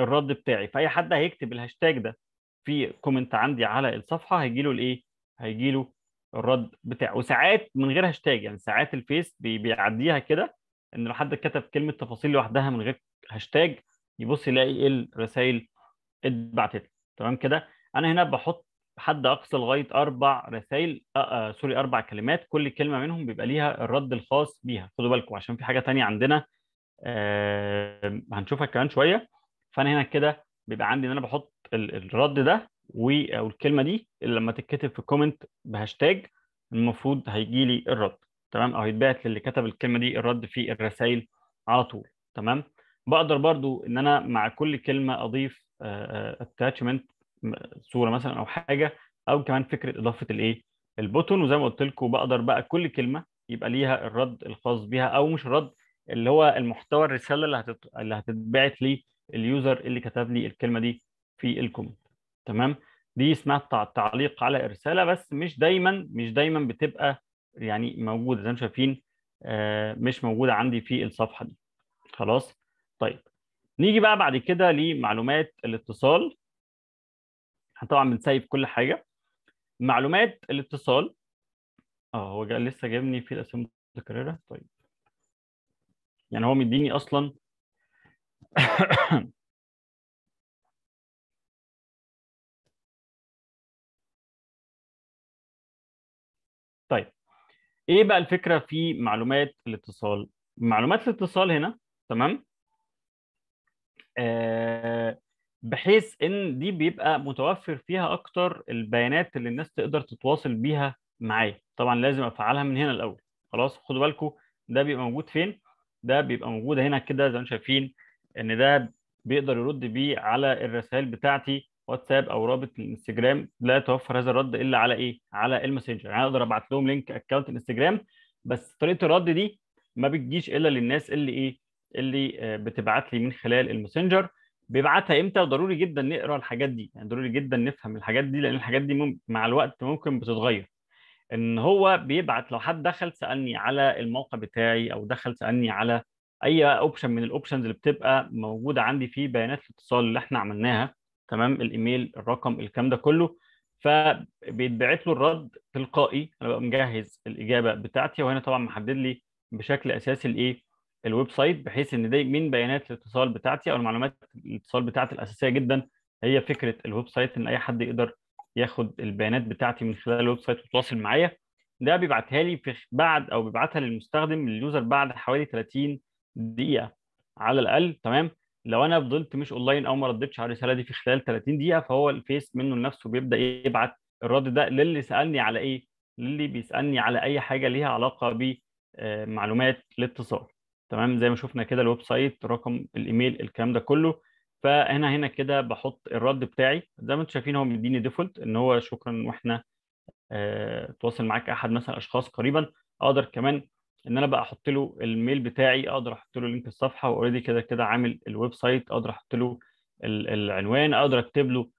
الرد بتاعي فاي حد هيكتب الهاشتاج ده في كومنت عندي على الصفحه هيجي له الايه هيجي له الرد بتاع وساعات من غير هاشتاج يعني ساعات الفيس بيعديها كده ان لو حد كتب كلمه تفاصيل لوحدها من غير هاشتاج يبص يلاقي ايه الرسائل اتبعتت تمام كده انا هنا بحط حد اقصى لغايه اربع رسائل آه آه سوري اربع كلمات كل كلمه منهم بيبقى ليها الرد الخاص بيها خدوا بالكم عشان في حاجه ثانيه عندنا آه هنشوفها كمان شويه فانا هنا كده بيبقى عندي ان انا بحط الرد ده و او الكلمه دي اللي لما تتكتب في كومنت بهاشتاج المفروض هيجي لي الرد تمام او هيتبعت للي كتب الكلمه دي الرد في الرسائل على طول تمام بقدر برضو ان انا مع كل كلمه اضيف اتاتشمنت آه، آه، صوره مثلا او حاجه او كمان فكره اضافه الايه البوتون وزي ما قلت لكم بقدر بقى كل كلمه يبقى ليها الرد الخاص بيها او مش الرد اللي هو المحتوى الرساله اللي اللي هتتبعت لي اليوزر اللي كتب لي الكلمه دي في الكومنت تمام دي اسمها التعليق على ارساله بس مش دايما مش دايما بتبقى يعني موجوده زي ما شايفين آه، مش موجوده عندي في الصفحه دي خلاص طيب نيجي بقى بعد كده لمعلومات الاتصال احنا طبعا بنسيب كل حاجه معلومات الاتصال اه هو جا لسه جايبني في الاسامي المتكرره طيب يعني هو مديني اصلا ايه بقى الفكره في معلومات الاتصال معلومات الاتصال هنا تمام آه، بحيث ان دي بيبقى متوفر فيها اكتر البيانات اللي الناس تقدر تتواصل بيها معايا طبعا لازم افعلها من هنا الاول خلاص خدوا بالكم ده بيبقى موجود فين ده بيبقى موجود هنا كده زي ما شايفين ان ده بيقدر يرد بيه على الرسائل بتاعتي واتساب او رابط الانستجرام لا يتوفر هذا الرد الا على ايه؟ على الماسنجر يعني اقدر ابعت لهم لينك اكونت الانستجرام بس طريقه الرد دي ما بتجيش الا للناس اللي ايه؟ اللي آه، بتبعت لي من خلال الماسنجر بيبعتها امتى وضروري جدا نقرا الحاجات دي يعني ضروري جدا نفهم الحاجات دي لان الحاجات دي مع الوقت ممكن بتتغير ان هو بيبعت لو حد دخل سالني على الموقع بتاعي او دخل سالني على اي اوبشن من الاوبشنز اللي بتبقى موجوده عندي في بيانات الاتصال اللي احنا عملناها تمام الايميل الرقم الكلام ده كله فبيتبعت له الرد تلقائي انا ببقى مجهز الاجابه بتاعتي وهنا طبعا محدد لي بشكل اساسي الايه الويب سايت بحيث ان دي من بيانات الاتصال بتاعتي او المعلومات الاتصال بتاعتي الاساسيه جدا هي فكره الويب سايت ان اي حد يقدر ياخد البيانات بتاعتي من خلال الويب سايت ويتواصل معايا ده بيبعتها لي في بعد او بيبعتها للمستخدم لليوزر بعد حوالي 30 دقيقه على الاقل تمام لو انا فضلت مش اونلاين او ما ردتش على الرساله دي في خلال 30 دقيقه فهو الفيس منه لنفسه بيبدا يبعت الرد ده للي سالني على ايه للي بيسالني على اي حاجه ليها علاقه بمعلومات آه، الاتصال تمام زي ما شفنا كده الويب سايت رقم الايميل الكلام ده كله فهنا هنا كده بحط الرد بتاعي زي ما انتم شايفين هو مديني ديفولت ان هو شكرا واحنا اه تواصل معاك احد مثلا اشخاص قريبا اقدر كمان ان انا بقى احط له الميل بتاعي اقدر احط له لينك الصفحه واوريدي كده كده عامل الويب سايت اقدر احط له العنوان اقدر اكتب له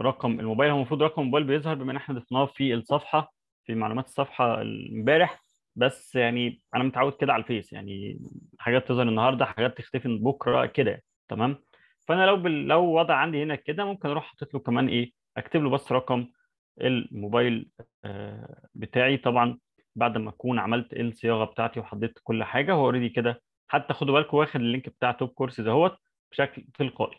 رقم الموبايل هو المفروض رقم الموبايل بيظهر بما ان احنا ضفناه في الصفحه في معلومات الصفحه امبارح بس يعني انا متعود كده على الفيس يعني حاجات تظهر النهارده حاجات تختفي بكره كده تمام فانا لو بال... لو وضع عندي هنا كده ممكن اروح حاطط له كمان ايه اكتب له بس رقم الموبايل آه، بتاعي طبعا بعد ما اكون عملت الصياغه بتاعتي وحددت كل حاجه هو اوريدي كده حتى خدوا بالكم واخد اللينك بتاع توب كورس دهوت بشكل تلقائي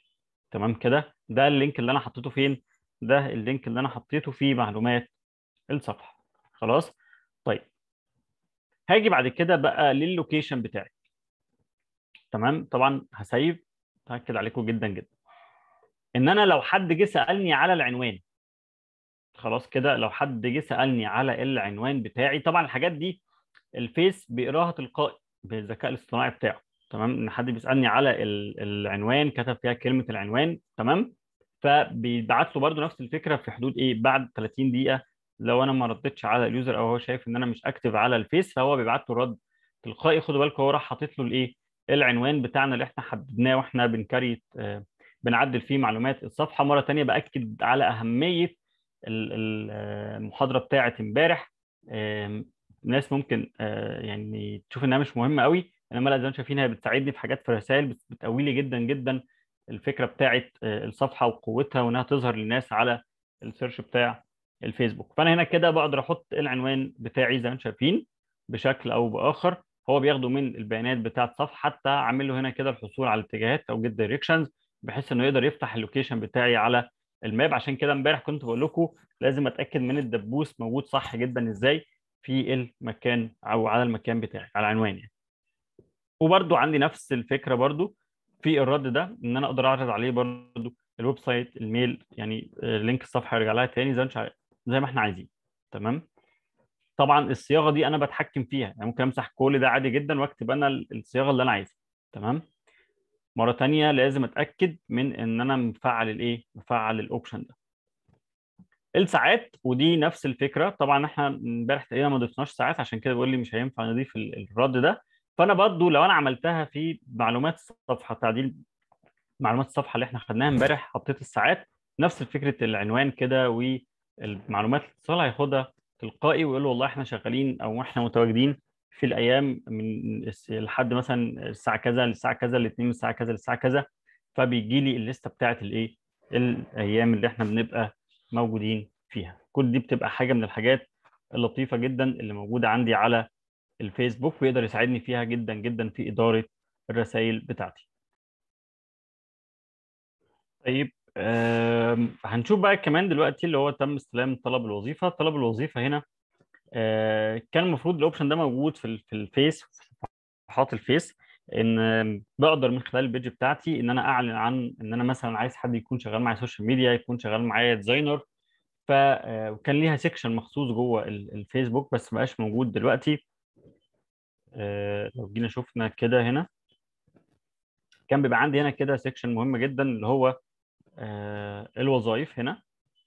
تمام كده ده اللينك اللي انا حطيته فين ده اللينك اللي انا حطيته فيه معلومات الصفحه خلاص طيب هاجي بعد كده بقى لللوكيشن بتاعي تمام طبعا هسيب هاكد عليكم جدا جدا ان انا لو حد جه سالني على العنوان خلاص كده لو حد جه سالني على العنوان بتاعي طبعا الحاجات دي الفيس بيقراها تلقائي بالذكاء الاصطناعي بتاعه تمام ان حد بيسالني على العنوان كتب فيها كلمه العنوان تمام فبيبعت له برده نفس الفكره في حدود ايه بعد 30 دقيقه لو انا ما ردتش على اليوزر او هو شايف ان انا مش اكتف على الفيس فهو بيبعت له رد تلقائي خدوا بالكم هو راح حاطط له الايه العنوان بتاعنا اللي احنا حددناه واحنا بنكريت آه، بنعدل فيه معلومات الصفحه مره ثانيه باكد على اهميه آه، المحاضره بتاعه امبارح الناس آه، ممكن آه، يعني تشوف انها مش مهمه قوي انما لا زي ما شايفين هي بتساعدني في حاجات في الرسائل بتقوي لي جدا جدا الفكره بتاعه الصفحه وقوتها وانها تظهر للناس على السيرش بتاع الفيسبوك فانا هنا كده بقدر احط العنوان بتاعي زي ما انتم شايفين بشكل او باخر هو بياخده من البيانات بتاعه الصفحه حتى عامل له هنا كده الحصول على الاتجاهات او جيت دايركشنز بحيث انه يقدر يفتح اللوكيشن بتاعي على الماب عشان كده امبارح كنت بقول لكم لازم اتاكد من الدبوس موجود صح جدا ازاي في المكان او على المكان بتاعي على العنوان يعني وبرده عندي نفس الفكره برده في الرد ده ان انا اقدر اعرض عليه برده الويب سايت الميل يعني لينك الصفحه يرجع لها تاني زي زي ما احنا عايزين تمام طبعا الصياغه دي انا بتحكم فيها يعني ممكن امسح كل ده عادي جدا واكتب انا الصياغه اللي انا عايزها تمام مره ثانيه لازم اتاكد من ان انا مفعل الايه مفعل الاوبشن ده الساعات ودي نفس الفكره طبعا احنا امبارح تقريبا ما ضفناش ساعات عشان كده بيقول لي مش هينفع نضيف الرد ده فانا برضه لو انا عملتها في معلومات الصفحه تعديل معلومات الصفحه اللي احنا خدناها امبارح حطيت الساعات نفس فكره العنوان كده والمعلومات الاتصال هياخدها تلقائي ويقول والله احنا شغالين او احنا متواجدين في الايام من لحد مثلا الساعه كذا للساعه كذا الاثنين الساعه كذا للساعه كذا فبيجي لي الليسته بتاعه الايه الايام اللي احنا بنبقى موجودين فيها كل دي بتبقى حاجه من الحاجات اللطيفه جدا اللي موجوده عندي على الفيسبوك ويقدر يساعدني فيها جدا جدا في اداره الرسائل بتاعتي طيب هنشوف بقى كمان دلوقتي اللي هو تم استلام طلب الوظيفه طلب الوظيفه هنا آه، كان المفروض الاوبشن ده موجود في في الفيس في صفحات الفيس ان بقدر من خلال البيج بتاعتي ان انا اعلن عن ان انا مثلا عايز حد يكون شغال معايا سوشيال ميديا يكون شغال معايا ديزاينر فكان آه، ليها سيكشن مخصوص جوه الفيسبوك بس ما بقاش موجود دلوقتي آه، لو جينا شفنا كده هنا كان بيبقى عندي هنا كده سيكشن مهم جدا اللي هو الوظائف هنا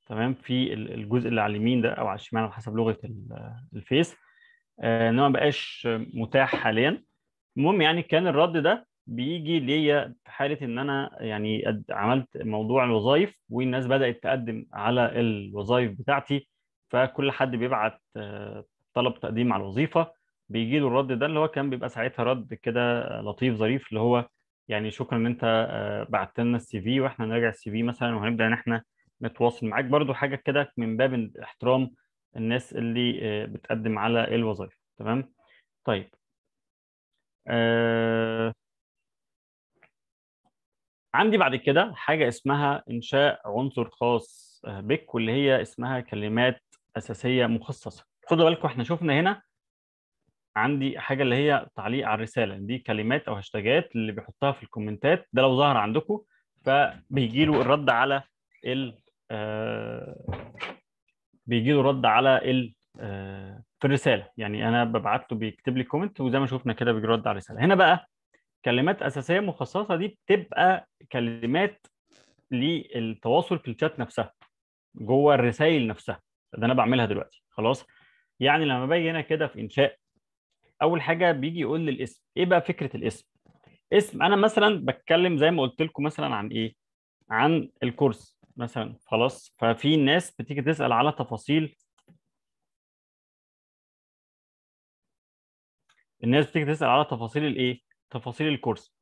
تمام في الجزء اللي على اليمين ده او على الشمال على حسب لغه الفيس ان آه، هو ما بقاش متاح حاليا المهم يعني كان الرد ده بيجي ليا في حاله ان انا يعني عملت موضوع الوظائف والناس بدات تقدم على الوظائف بتاعتي فكل حد بيبعت آه، طلب تقديم على الوظيفه بيجي له الرد ده اللي هو كان بيبقى ساعتها رد كده لطيف ظريف اللي هو يعني شكرا ان انت آه، بعت لنا السي في واحنا نراجع السي في مثلا وهنبدا ان احنا متواصل معاك برضو حاجه كده من باب احترام الناس اللي آه، بتقدم على الوظائف تمام طيب آه... عندي بعد كده حاجه اسمها انشاء عنصر خاص آه، بك واللي هي اسمها كلمات اساسيه مخصصه خدوا بالكم احنا شفنا هنا عندي حاجه اللي هي تعليق على الرساله دي كلمات او هاشتاجات اللي بيحطها في الكومنتات ده لو ظهر عندكم فبيجي له الرد على ال آه، بيجي له رد على ال آه، في الرساله يعني انا ببعت له بيكتب لي كومنت وزي ما شفنا كده بيجي رد على الرساله هنا بقى كلمات اساسيه مخصصه دي بتبقى كلمات للتواصل في الشات نفسها جوه الرسائل نفسها ده انا بعملها دلوقتي خلاص يعني لما باجي هنا كده في انشاء اول حاجه بيجي يقول لي الاسم ايه بقى فكره الاسم اسم انا مثلا بتكلم زي ما قلت لكم مثلا عن ايه عن الكورس مثلا خلاص ففي ناس بتيجي تسال على تفاصيل الناس بتيجي تسال على تفاصيل الايه تفاصيل الكورس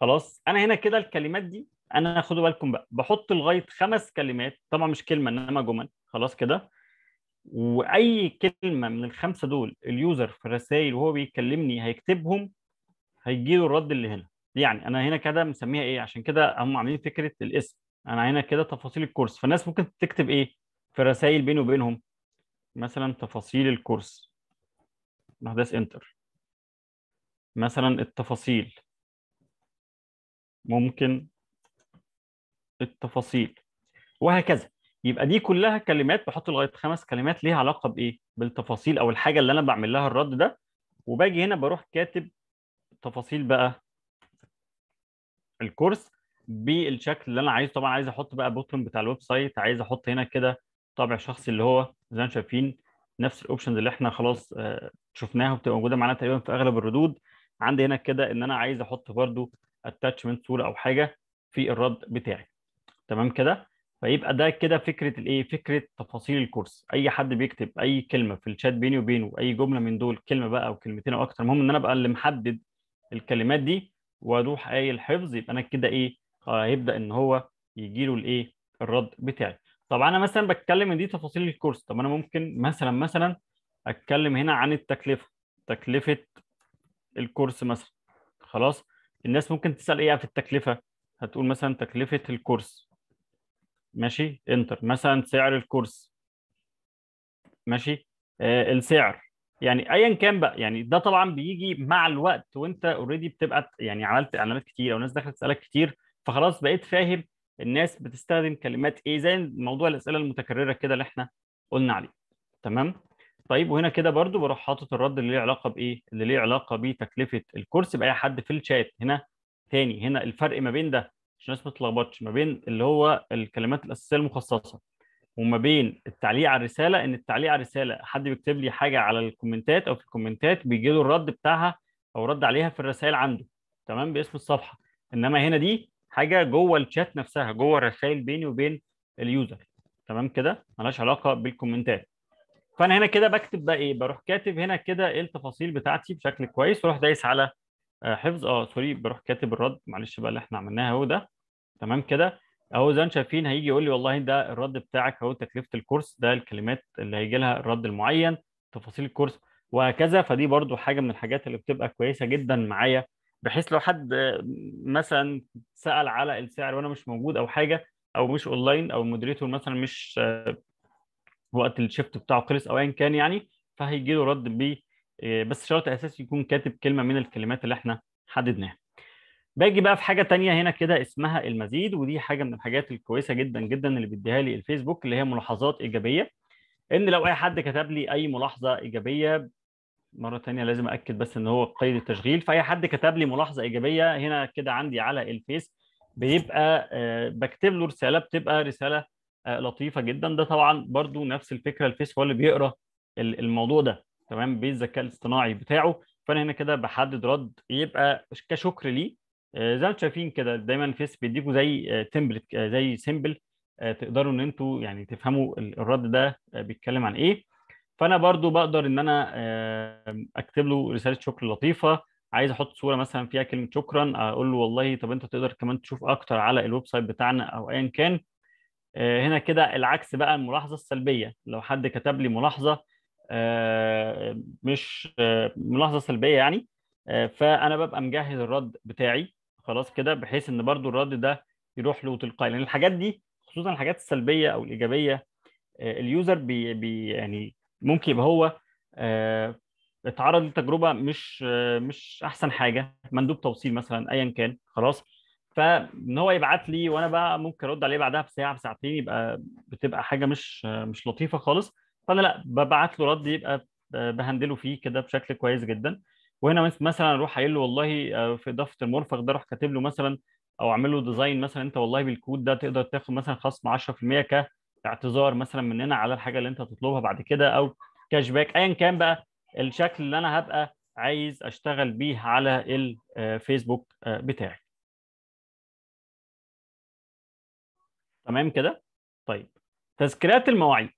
خلاص انا هنا كده الكلمات دي انا خدوا بالكم بقى بحط لغايه خمس كلمات طبعا مش كلمه انما جمل خلاص كده واي كلمه من الخمسه دول اليوزر في الرسائل وهو بيكلمني هيكتبهم هيجي له الرد اللي هنا يعني انا هنا كده مسميها ايه عشان كده هم عاملين فكره الاسم انا هنا كده تفاصيل الكورس فالناس ممكن تكتب ايه في رسائل بيني وبينهم مثلا تفاصيل الكورس نحدث انتر مثلا التفاصيل ممكن التفاصيل وهكذا يبقى دي كلها كلمات بحط لغايه خمس كلمات ليها علاقه بايه بالتفاصيل او الحاجه اللي انا بعمل لها الرد ده وباجي هنا بروح كاتب تفاصيل بقى الكورس بالشكل اللي انا عايزه طبعا عايز احط بقى بوتون بتاع الويب سايت عايز احط هنا كده طابع شخصي اللي هو زي ما شايفين نفس الاوبشنز اللي احنا خلاص آه، شفناها وبتبقى موجوده معانا تقريبا في اغلب الردود عندي هنا كده ان انا عايز احط برده اتاتشمنت صوره او حاجه في الرد بتاعي تمام كده فيبقى ده كده فكره الايه فكره تفاصيل الكورس اي حد بيكتب اي كلمه في الشات بيني وبينه اي جمله من دول كلمه بقى او كلمتين او اكتر المهم ان انا ابقى اللي محدد الكلمات دي واروح قايل حفظ يبقى انا كده ايه هيبدا ان هو يجي له الايه الرد بتاعي طب انا مثلا بتكلم ان دي تفاصيل الكورس طب انا ممكن مثلا مثلا اتكلم هنا عن التكلفه تكلفه الكورس مثلا خلاص الناس ممكن تسال ايه في التكلفه هتقول مثلا تكلفه الكورس ماشي انتر مثلا سعر الكورس ماشي آه السعر يعني ايا كان بقى يعني ده طبعا بيجي مع الوقت وانت اوريدي بتبقى يعني عملت اعلانات كتير او ناس دخلت تسالك كتير فخلاص بقيت فاهم الناس بتستخدم كلمات ايه زي موضوع الاسئله المتكرره كده اللي احنا قلنا عليه تمام طيب وهنا كده برضو بروح حاطط الرد اللي ليه علاقه بايه اللي ليه علاقه بتكلفه الكورس باي حد في الشات هنا تاني هنا الفرق ما بين ده عشان الناس ما تتلخبطش ما بين اللي هو الكلمات الاساسيه المخصصه وما بين التعليق على الرساله ان التعليق على الرساله حد بيكتب لي حاجه على الكومنتات او في الكومنتات بيجي له الرد بتاعها او رد عليها في الرسائل عنده تمام باسم الصفحه انما هنا دي حاجه جوه الشات نفسها جوه الرسائل بيني وبين اليوزر تمام كده ملهاش علاقه بالكومنتات فانا هنا كده بكتب بقى ايه بروح كاتب هنا كده ايه التفاصيل بتاعتي بشكل كويس واروح دايس على آه، حفظ اه سوري بروح كاتب الرد معلش بقى اللي احنا عملناها اهو ده تمام كده اهو زي ما شايفين هيجي يقول لي والله ده الرد بتاعك اهو تكلفه الكورس ده الكلمات اللي هيجي لها الرد المعين تفاصيل الكورس وهكذا فدي برضو حاجه من الحاجات اللي بتبقى كويسه جدا معايا بحيث لو حد مثلا سال على السعر وانا مش موجود او حاجه او مش اونلاين او مديريته مثلا مش آه، وقت الشفت بتاعه خلص او ايا كان يعني فهيجي له رد ب آه، بس شرط اساسي يكون كاتب كلمه من الكلمات اللي احنا حددناها باجي بقى في حاجه تانية هنا كده اسمها المزيد ودي حاجه من الحاجات الكويسه جدا جدا اللي بيديها لي الفيسبوك اللي هي ملاحظات ايجابيه ان لو اي حد كتب لي اي ملاحظه ايجابيه مره تانية لازم اكد بس ان هو قيد التشغيل فاي حد كتب لي ملاحظه ايجابيه هنا كده عندي على الفيس بيبقى آه، بكتب له رساله بتبقى رساله آه، لطيفه جدا ده طبعا برضو نفس الفكره الفيس هو اللي بيقرا الموضوع ده تمام بالذكاء الاصطناعي بتاعه فانا هنا كده بحدد رد يبقى كشكر ليه آه، زي ما انتم شايفين كده دايما الفيس بيديكوا زي تمبلت زي سيمبل تقدروا ان انتم يعني تفهموا الرد ده بيتكلم عن ايه فانا برضو بقدر ان انا اكتب له رساله شكر لطيفه عايز احط صوره مثلا فيها كلمه شكرا اقول له والله طب انت تقدر كمان تشوف اكتر على الويب سايت بتاعنا او ايا كان آه، هنا كده العكس بقى الملاحظه السلبيه لو حد كتب لي ملاحظه آه، مش آه، ملاحظه سلبيه يعني فانا ببقى مجهز الرد بتاعي خلاص كده بحيث ان برضو الرد ده يروح له تلقائي لان الحاجات دي خصوصا الحاجات السلبيه او الايجابيه اليوزر بي, يعني ممكن يبقى هو آه، اتعرض لتجربه مش آه، مش احسن حاجه مندوب توصيل مثلا ايا كان خلاص فان هو يبعت لي وانا بقى ممكن ارد عليه بعدها بساعه بساعتين يبقى بتبقى حاجه مش آه، مش لطيفه خالص فانا لا ببعت له رد يبقى بهندله فيه كده بشكل كويس جدا وهنا مثلا اروح قايل له والله في اضافه المرفق ده اروح كاتب له مثلا او اعمل له ديزاين مثلا انت والله بالكود ده تقدر تاخد مثلا خصم 10% ك اعتذار مثلا مننا على الحاجه اللي انت هتطلبها بعد كده او كاش باك ايا كان بقى الشكل اللي انا هبقى عايز اشتغل بيه على الفيسبوك آه، آه، بتاعي تمام كده طيب تذكيرات المواعيد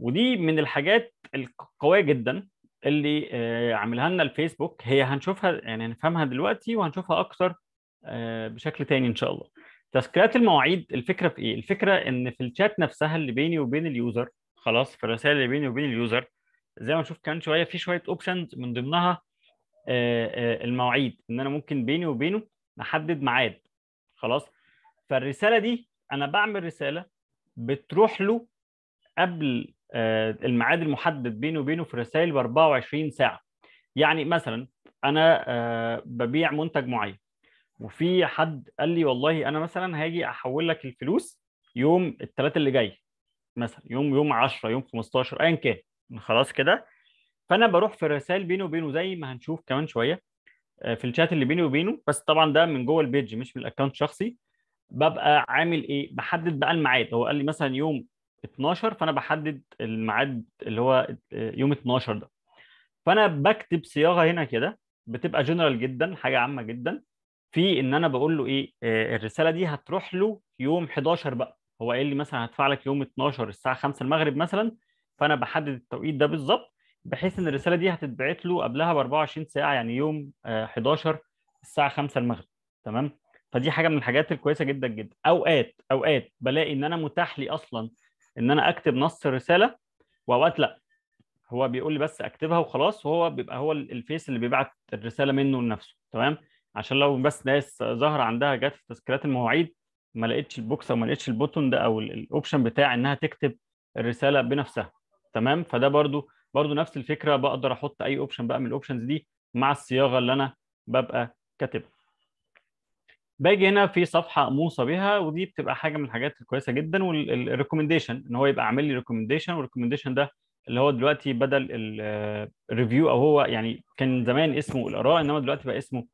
ودي من الحاجات القويه جدا اللي آه، عاملها لنا الفيسبوك هي هنشوفها يعني هنفهمها دلوقتي وهنشوفها اكتر بشكل تاني ان شاء الله تذكيرات المواعيد الفكره في ايه؟ الفكره ان في الشات نفسها اللي بيني وبين اليوزر خلاص في الرسائل اللي بيني وبين اليوزر زي ما نشوف كان شويه في شويه اوبشنز من ضمنها آه، آه، المواعيد ان انا ممكن بيني وبينه نحدد ميعاد خلاص فالرساله دي انا بعمل رساله بتروح له قبل آه، الميعاد المحدد بيني وبينه في الرسائل ب 24 ساعه يعني مثلا انا ببيع منتج معين وفي حد قال لي والله انا مثلا هاجي احول لك الفلوس يوم الثلاث اللي جاي مثلا يوم يوم 10 يوم 15 ايا كان خلاص كده فانا بروح في الرسائل بيني وبينه زي ما هنشوف كمان شويه آه، في الشات اللي بيني وبينه بس طبعا ده من جوه البيج مش من الاكونت الشخصي ببقى عامل ايه بحدد بقى الميعاد هو قال لي مثلا يوم 12 فانا بحدد الميعاد اللي هو آه، يوم 12 ده فانا بكتب صياغه هنا كده بتبقى جنرال جدا حاجه عامه جدا في ان انا بقول له ايه آه، الرساله دي هتروح له يوم 11 بقى هو قال لي مثلا هدفع لك يوم 12 الساعه 5 المغرب مثلا فانا بحدد التوقيت ده بالظبط بحيث ان الرساله دي هتتبعت له قبلها ب 24 ساعه يعني يوم 11 آه، الساعه 5 المغرب تمام فدي حاجه من الحاجات الكويسه جدا جدا اوقات اوقات بلاقي ان انا متاح لي اصلا ان انا اكتب نص الرساله واوقات لا هو بيقول لي بس اكتبها وخلاص وهو بيبقى هو الفيس اللي بيبعت الرساله منه لنفسه تمام عشان لو بس ناس ظهر عندها جت في تذكيرات المواعيد ما لقيتش البوكس او ما لقيتش البوتون ده او الاوبشن بتاع انها تكتب الرساله بنفسها تمام فده برضو برضو نفس الفكره بقدر احط اي اوبشن بقى من الاوبشنز دي مع الصياغه اللي انا ببقى كاتبها باجي هنا في صفحه موصى بها ودي بتبقى حاجه من الحاجات الكويسه جدا والريكومنديشن ان هو يبقى عامل لي ريكومنديشن والريكومنديشن ده اللي هو دلوقتي بدل الريفيو او هو يعني كان زمان اسمه الاراء انما دلوقتي بقى اسمه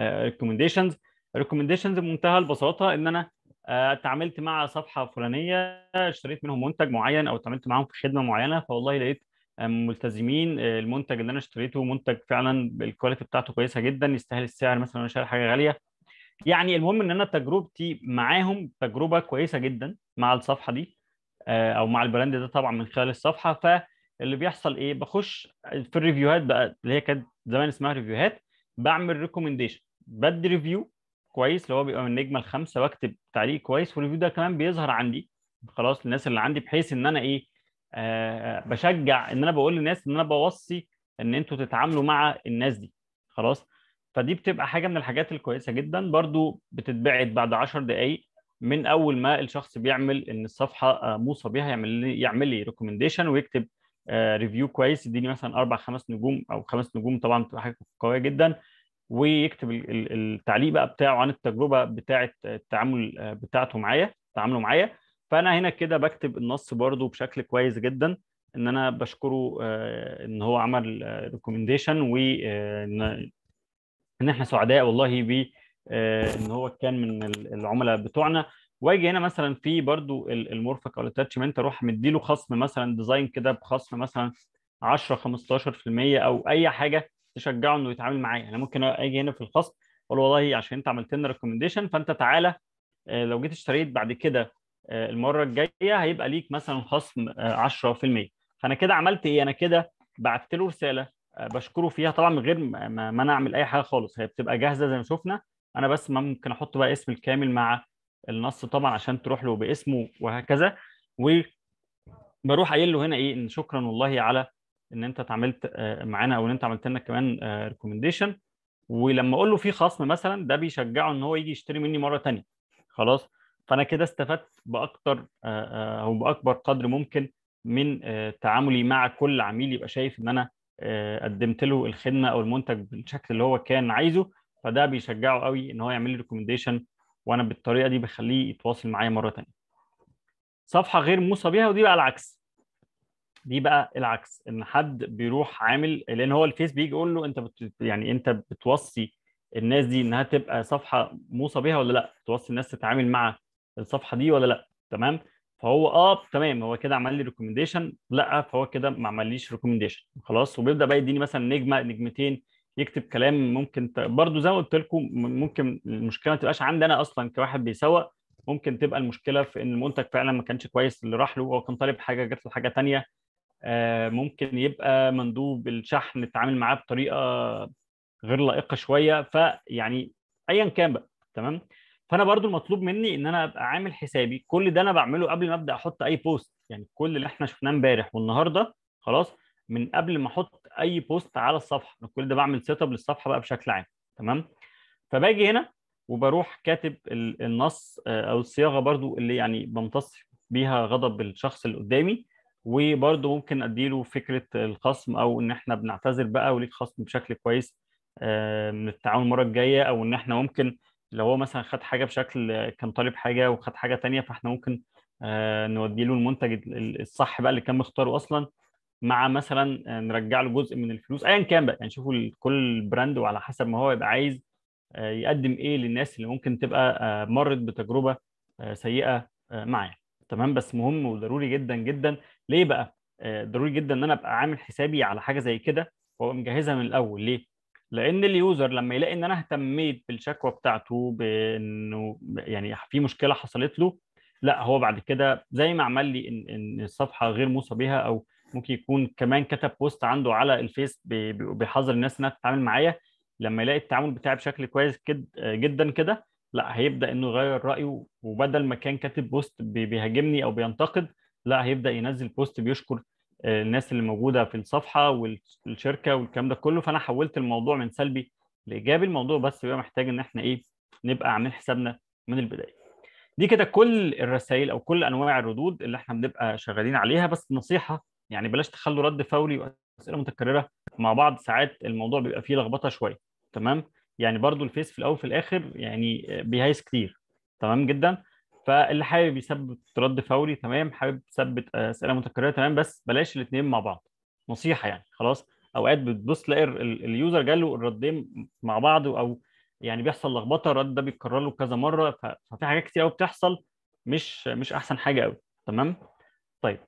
ريكومنديشنز آه، ريكومنديشنز بمنتهى البساطه ان انا آه، اتعاملت مع صفحه فلانيه اشتريت منهم منتج معين او اتعاملت معاهم في خدمه معينه فوالله لقيت آه، ملتزمين المنتج اللي انا اشتريته منتج فعلا الكواليتي بتاعته كويسه جدا يستاهل السعر مثلا انا شاري حاجه غاليه يعني المهم ان انا تجربتي معاهم تجربه كويسه جدا مع الصفحه دي او مع البراند ده طبعا من خلال الصفحه فاللي بيحصل ايه بخش في الريفيوهات بقى اللي هي كانت زمان اسمها ريفيوهات بعمل ريكومنديشن بدي ريفيو كويس اللي هو بيبقى من النجمه الخامسه واكتب تعليق كويس والريفيو ده كمان بيظهر عندي خلاص للناس اللي عندي بحيث ان انا ايه آه،, آه بشجع ان انا بقول للناس ان انا بوصي ان انتوا تتعاملوا مع الناس دي خلاص فدي بتبقى حاجه من الحاجات الكويسه جدا برضو بتتبعت بعد 10 دقائق من اول ما الشخص بيعمل ان الصفحه آه، موصى بيها يعمل لي يعمل لي ريكومنديشن ويكتب ريفيو آه، كويس يديني مثلا اربع خمس نجوم او خمس نجوم طبعا بتبقى حاجه قويه جدا ويكتب التعليق بقى بتاعه عن التجربه بتاعه التعامل بتاعته معايا تعامله معايا فانا هنا كده بكتب النص برده بشكل كويس جدا ان انا بشكره آه، ان هو عمل ريكومنديشن آه، وان آه، ان احنا سعداء والله ب ان هو كان من العملاء بتوعنا واجي هنا مثلا في برده المرفق او التاتشمنت اروح مديله خصم مثلا ديزاين كده بخصم مثلا 10 15% او اي حاجه تشجعه انه يتعامل معايا انا يعني ممكن اجي هنا في الخصم اقول والله عشان انت عملت لنا ريكومنديشن فانت تعالى آه، لو جيت اشتريت بعد كده آه، المره الجايه هيبقى ليك مثلا خصم 10% آه، فانا كده عملت ايه انا كده بعت له رساله بشكره فيها طبعا من غير ما انا اعمل اي حاجه خالص هي بتبقى جاهزه زي ما شفنا انا بس ممكن احط بقى اسم الكامل مع النص طبعا عشان تروح له باسمه وهكذا وبروح قايل له هنا ايه ان شكرا والله على ان انت اتعاملت آه، معانا او ان انت عملت لنا كمان ريكومنديشن آه، ولما اقول له في خصم مثلا ده بيشجعه ان هو يجي يشتري مني مره ثانيه خلاص فانا كده استفدت باكتر آه، او باكبر قدر ممكن من تعاملي مع كل عميل يبقى شايف ان انا قدمت له الخدمه او المنتج بالشكل اللي هو كان عايزه فده بيشجعه قوي ان هو يعمل لي ريكومنديشن وانا بالطريقه دي بخليه يتواصل معايا مره ثانيه صفحه غير موصى بيها ودي بقى العكس دي بقى العكس ان حد بيروح عامل لان هو الفيس يقول له انت بت يعني انت بتوصي الناس دي انها تبقى صفحه موصى بيها ولا لا توصي الناس تتعامل مع الصفحه دي ولا لا تمام فهو اه تمام هو كده عمل لي ريكومنديشن لا فهو كده ما عمليش ريكومنديشن خلاص وبيبدا بقى يديني مثلا نجمه نجمتين يكتب كلام ممكن ت... برضو زي ما قلت لكم ممكن المشكله ما تبقاش عندي انا اصلا كواحد بيسوق ممكن تبقى المشكله في ان المنتج فعلا ما كانش كويس اللي راح له هو كان طالب حاجه جات له حاجه ثانيه آه، ممكن يبقى مندوب الشحن اتعامل معاه بطريقه غير لائقه شويه فيعني ايا كان بقى تمام فانا برضو المطلوب مني ان انا ابقى عامل حسابي كل ده انا بعمله قبل ما ابدا احط اي بوست يعني كل اللي احنا شفناه امبارح والنهارده خلاص من قبل ما احط اي بوست على الصفحه انا كل ده بعمل سيت اب للصفحه بقى بشكل عام تمام فباجي هنا وبروح كاتب النص آه، او الصياغه برضو اللي يعني بمتص بيها غضب الشخص اللي قدامي وبرده ممكن اديله فكره الخصم او ان احنا بنعتذر بقى وليك خصم بشكل كويس آه، من التعاون المره الجايه او ان احنا ممكن لو هو مثلا خد حاجه بشكل كان طالب حاجه وخد حاجه تانية فاحنا ممكن آه، نودي له المنتج الصح بقى اللي كان مختاره اصلا مع مثلا آه، نرجع له جزء من الفلوس ايا كان بقى يعني شوفوا كل براند وعلى حسب ما هو يبقى عايز يقدم ايه للناس اللي ممكن تبقى مرت بتجربه سيئه معاه تمام بس مهم وضروري جدا جدا ليه بقى؟ آه، ضروري جدا ان انا ابقى عامل حسابي على حاجه زي كده ومجهزها من الاول ليه؟ لان اليوزر لما يلاقي ان انا اهتميت بالشكوى بتاعته بانه يعني في مشكله حصلت له لا هو بعد كده زي ما عمل لي ان, إن الصفحه غير موصى بها او ممكن يكون كمان كتب بوست عنده على الفيس بيحذر الناس انها تتعامل معايا لما يلاقي التعامل بتاعي بشكل كويس كد جدا كده لا هيبدا انه يغير رايه وبدل ما كان كاتب بوست بيهاجمني او بينتقد لا هيبدا ينزل بوست بيشكر آه، الناس اللي موجوده في الصفحه والشركه والكلام ده كله فانا حولت الموضوع من سلبي لايجابي الموضوع بس بيبقى محتاج ان احنا ايه نبقى عاملين حسابنا من البدايه دي كده كل الرسائل او كل انواع الردود اللي احنا بنبقى شغالين عليها بس نصيحه يعني بلاش تخلوا رد فوري واسئله متكرره مع بعض ساعات الموضوع بيبقى فيه لخبطه شويه تمام يعني برضو الفيس في الاول وفي الاخر يعني بيهيس كتير تمام جدا فاللي حابب يثبت رد فوري تمام حابب يثبت آه، اسئله متكرره تمام بس بلاش الاثنين مع بعض نصيحه يعني خلاص اوقات بتبص تلاقي اليوزر جاله الردين مع بعض او يعني بيحصل لخبطه الرد ده بيتكرر له كذا مره ففي حاجات كتير قوي بتحصل مش مش احسن حاجه قوي تمام طيب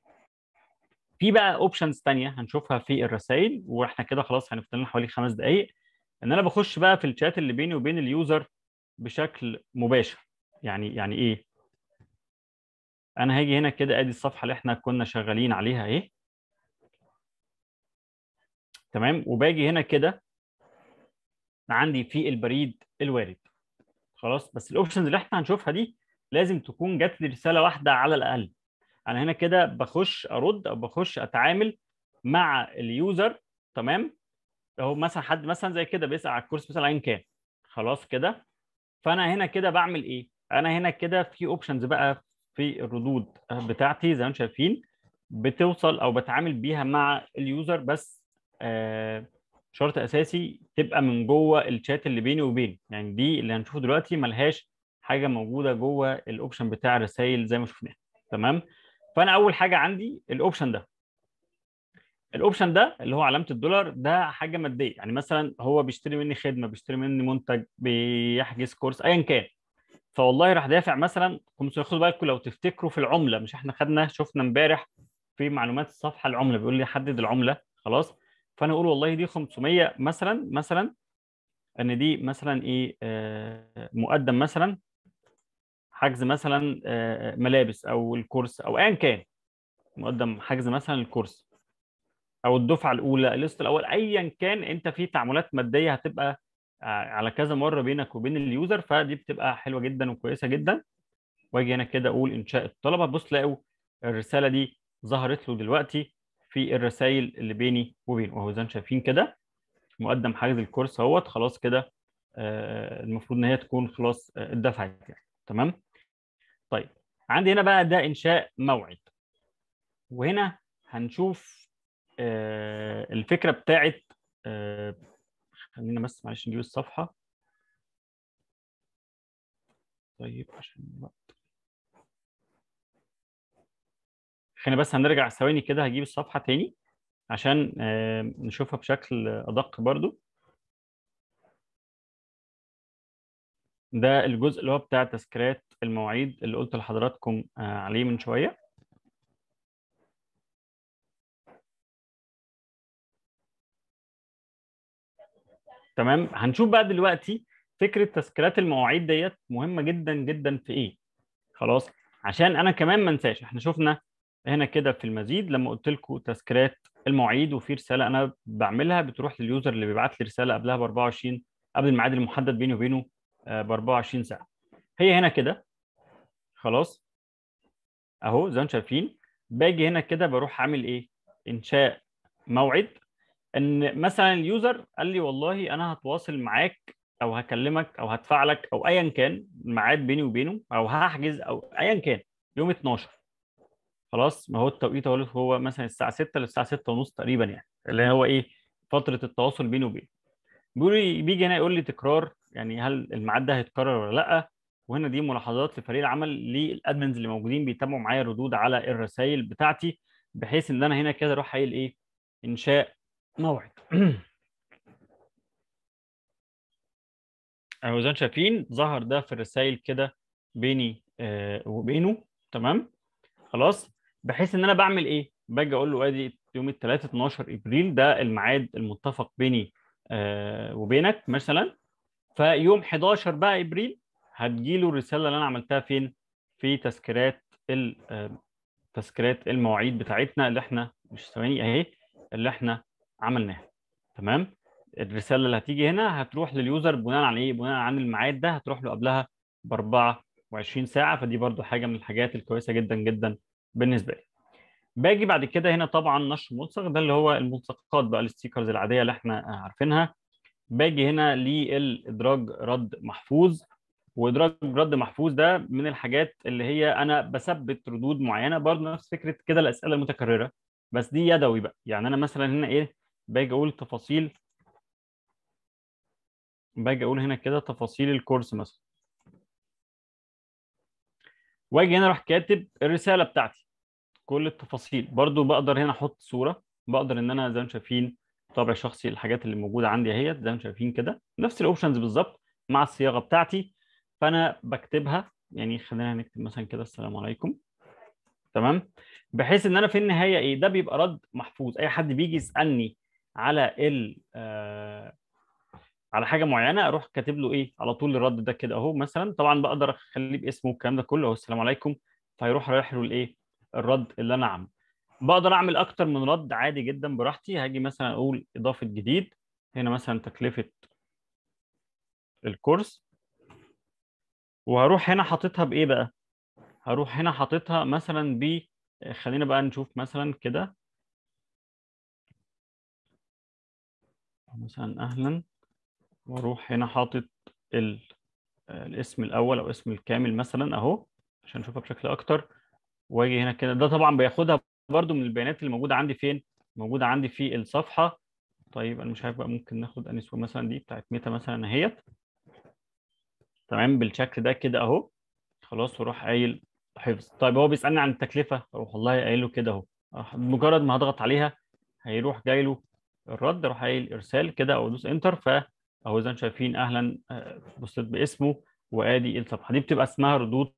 في بقى اوبشنز ثانيه هنشوفها في الرسائل واحنا كده خلاص هنفتح لنا حوالي خمس دقائق ان انا بخش بقى في الشات اللي بيني وبين اليوزر بشكل مباشر يعني يعني ايه انا هاجي هنا كده ادي الصفحه اللي احنا كنا شغالين عليها اهي تمام وباجي هنا كده عندي في البريد الوارد خلاص بس الاوبشنز اللي احنا هنشوفها دي لازم تكون جت لي رساله واحده على الاقل انا هنا كده بخش ارد او بخش اتعامل مع اليوزر تمام اهو مثلا حد مثلا زي كده بيسال على الكورس مثلا ايا كان خلاص كده فانا هنا كده بعمل ايه؟ انا هنا كده في اوبشنز بقى في الردود بتاعتي زي ما انتم شايفين بتوصل او بتعامل بيها مع اليوزر بس آه شرط اساسي تبقى من جوه الشات اللي بيني وبينه يعني دي اللي هنشوفه دلوقتي ملهاش حاجه موجوده جوه الاوبشن بتاع الرسائل زي ما شفناها تمام فانا اول حاجه عندي الاوبشن ده الاوبشن ده اللي هو علامه الدولار ده حاجه ماديه يعني مثلا هو بيشتري مني خدمه بيشتري مني منتج بيحجز كورس ايا كان فوالله راح دافع مثلا 500 خدوا بالكم لو تفتكروا في العمله مش احنا خدنا شفنا امبارح في معلومات الصفحه العمله بيقول لي حدد العمله خلاص فانا اقول والله دي 500 مثلا مثلا ان دي مثلا ايه آه، مقدم مثلا حجز مثلا آه، ملابس او الكورس او ايا كان مقدم حجز مثلا الكورس او الدفعه الاولى الليست الاول ايا كان انت في تعاملات ماديه هتبقى آه، على كذا مره بينك وبين اليوزر فدي بتبقى حلوه جدا وكويسه جدا واجي هنا كده اقول انشاء الطلبه بص لقوا الرساله دي ظهرت له دلوقتي في الرسائل اللي بيني وبينه وهو زي ما شايفين كده مقدم حجز الكورس اهوت خلاص كده آه، المفروض ان هي تكون خلاص آه، اتدفعت يعني تمام طيب عندي هنا بقى ده انشاء موعد وهنا هنشوف آه، الفكره بتاعت آه، خلينا بس معلش نجيب الصفحه طيب عشان الوقت خلينا بس هنرجع ثواني كده هجيب الصفحه تاني عشان آه، نشوفها بشكل ادق برضو ده الجزء اللي هو بتاع تذكيرات المواعيد اللي قلت لحضراتكم عليه من شويه تمام هنشوف بقى دلوقتي فكره تسكيلات المواعيد ديت مهمه جدا جدا في ايه خلاص عشان انا كمان ما انساش احنا شفنا هنا كده في المزيد لما قلت لكم تسكيلات المواعيد وفي رساله انا بعملها بتروح لليوزر اللي بيبعت لي رساله قبلها ب 24 قبل الميعاد المحدد بيني وبينه آه، ب 24 ساعه هي هنا كده خلاص اهو زي ما انتم شايفين باجي هنا كده بروح عامل ايه انشاء موعد ان مثلا اليوزر قال لي والله انا هتواصل معاك او هكلمك او هدفع لك او ايا كان الميعاد بيني وبينه او هحجز او ايا كان يوم 12 خلاص ما هو التوقيت هو هو مثلا الساعه 6 للساعه 6 ونص تقريبا يعني اللي هو ايه فتره التواصل بيني وبينه بيقول لي بيجي هنا يقول لي تكرار يعني هل الميعاد ده هيتكرر ولا لا وهنا دي ملاحظات لفريق العمل للادمنز اللي موجودين بيتابعوا معايا ردود على الرسائل بتاعتي بحيث ان انا هنا كده اروح قايل ايه انشاء موعد (clears throat) اهو شايفين ظهر ده في الرسائل كده بيني آه وبينه تمام خلاص بحيث ان انا بعمل ايه باجي اقول له ادي يوم الثلاثة 12 ابريل ده الميعاد المتفق بيني آه وبينك مثلا فيوم 11 بقى ابريل هتجي له الرساله اللي انا عملتها فين في تذكيرات آه، تذكيرات المواعيد بتاعتنا اللي احنا مش ثواني اهي اللي احنا عملناها تمام الرساله اللي هتيجي هنا هتروح لليوزر بناء على ايه بناء عن الميعاد ده هتروح له قبلها ب 24 ساعه فدي برده حاجه من الحاجات الكويسه جدا جدا بالنسبه لي باجي بعد كده هنا طبعا نشر ملصق ده اللي هو الملصقات بقى الستيكرز العاديه اللي احنا عارفينها باجي هنا للادراج رد محفوظ وادراج رد محفوظ ده من الحاجات اللي هي انا بثبت ردود معينه برضه نفس فكره كده الاسئله المتكرره بس دي يدوي بقى يعني انا مثلا هنا ايه باجي اقول تفاصيل باجي اقول هنا كده تفاصيل الكورس مثلا واجي هنا اروح كاتب الرساله بتاعتي كل التفاصيل برضو بقدر هنا احط صوره بقدر ان انا زي ما شايفين طابع شخصي الحاجات اللي موجوده عندي اهيت زي ما شايفين كده نفس الاوبشنز بالظبط مع الصياغه بتاعتي فانا بكتبها يعني خلينا نكتب مثلا كده السلام عليكم تمام بحيث ان انا في النهايه ايه ده بيبقى رد محفوظ اي حد بيجي يسالني على ال آه، على حاجه معينه اروح كاتب له ايه على طول الرد ده كده اهو مثلا طبعا بقدر اخليه باسمه والكلام ده كله اهو السلام عليكم فيروح رايح له الايه الرد اللي انا عامله بقدر اعمل اكتر من رد عادي جدا براحتي هاجي مثلا اقول اضافه جديد هنا مثلا تكلفه الكورس وهروح هنا حاططها بايه بقى هروح هنا حاططها مثلا ب خلينا بقى نشوف مثلا كده مثلا اهلا واروح هنا حاطط آه، الاسم الاول او اسم الكامل مثلا اهو عشان اشوفها بشكل اكتر واجي هنا كده ده طبعا بياخدها برده من البيانات اللي موجوده عندي فين موجوده عندي في الصفحه طيب انا مش عارف بقى ممكن ناخد انسو مثلا دي بتاعت ميتا مثلا اهيت تمام بالشكل ده كده اهو خلاص واروح قايل حفظ طيب هو بيسالني عن التكلفه اروح والله قايل له كده اهو أه، مجرد ما هضغط عليها هيروح جاي له الرد راح قايل ارسال كده او ادوس انتر فاهو اذا شايفين اهلا آه، بصيت باسمه وادي الصفحه دي بتبقى اسمها ردود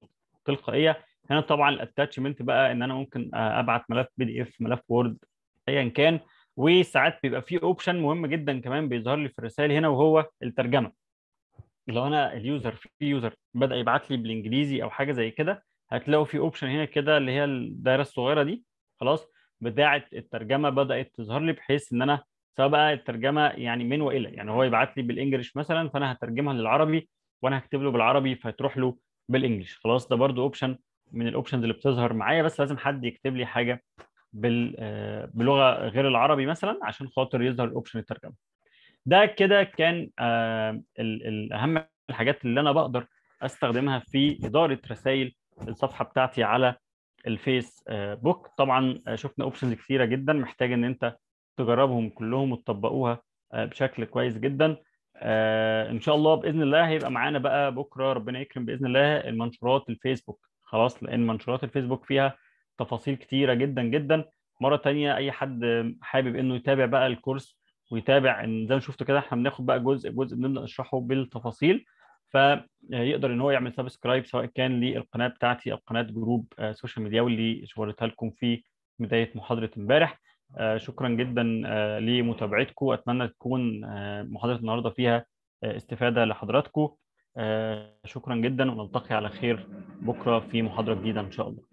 تلقائيه هنا طبعا الاتاتشمنت بقى ان انا ممكن آه، ابعت ملف بي دي اف ملف وورد ايا كان وساعات بيبقى في اوبشن مهم جدا كمان بيظهر لي في الرسائل هنا وهو الترجمه لو انا اليوزر في يوزر بدا يبعت لي بالانجليزي او حاجه زي كده هتلاقوا في اوبشن هنا كده اللي هي الدايره الصغيره دي خلاص بتاعه الترجمه بدات تظهر لي بحيث ان انا سواء بقى الترجمه يعني من والى يعني هو يبعت لي بالانجلش مثلا فانا هترجمها للعربي وانا هكتب له بالعربي فتروح له بالانجلش خلاص ده برده اوبشن من الاوبشنز اللي بتظهر معايا بس لازم حد يكتب لي حاجه بال آه، بلغه غير العربي مثلا عشان خاطر يظهر الاوبشن الترجمه ده كده كان آه، اهم الحاجات اللي انا بقدر استخدمها في اداره رسائل الصفحه بتاعتي على الفيس آه، بوك طبعا شفنا اوبشنز كثيره جدا محتاج ان انت تجربهم كلهم وتطبقوها آه، بشكل كويس جدا آه، ان شاء الله باذن الله هيبقى معانا بقى بكره ربنا يكرم باذن الله المنشورات الفيسبوك خلاص لان منشورات الفيسبوك فيها تفاصيل كتيره جدا جدا مره تانية اي حد حابب انه يتابع بقى الكورس ويتابع ان زي ما شفتوا كده احنا بناخد بقى جزء جزء بنبدا نشرحه بالتفاصيل فيقدر ان هو يعمل سبسكرايب سواء كان للقناه بتاعتي او قناه جروب سوشيال آه، ميديا واللي شورتها لكم في بدايه محاضره امبارح آه، شكرا جدا آه، لمتابعتكم اتمنى تكون آه، محاضره النهارده فيها استفاده لحضراتكم شكرا جدا ونلتقي على خير بكره في محاضره جديده ان شاء الله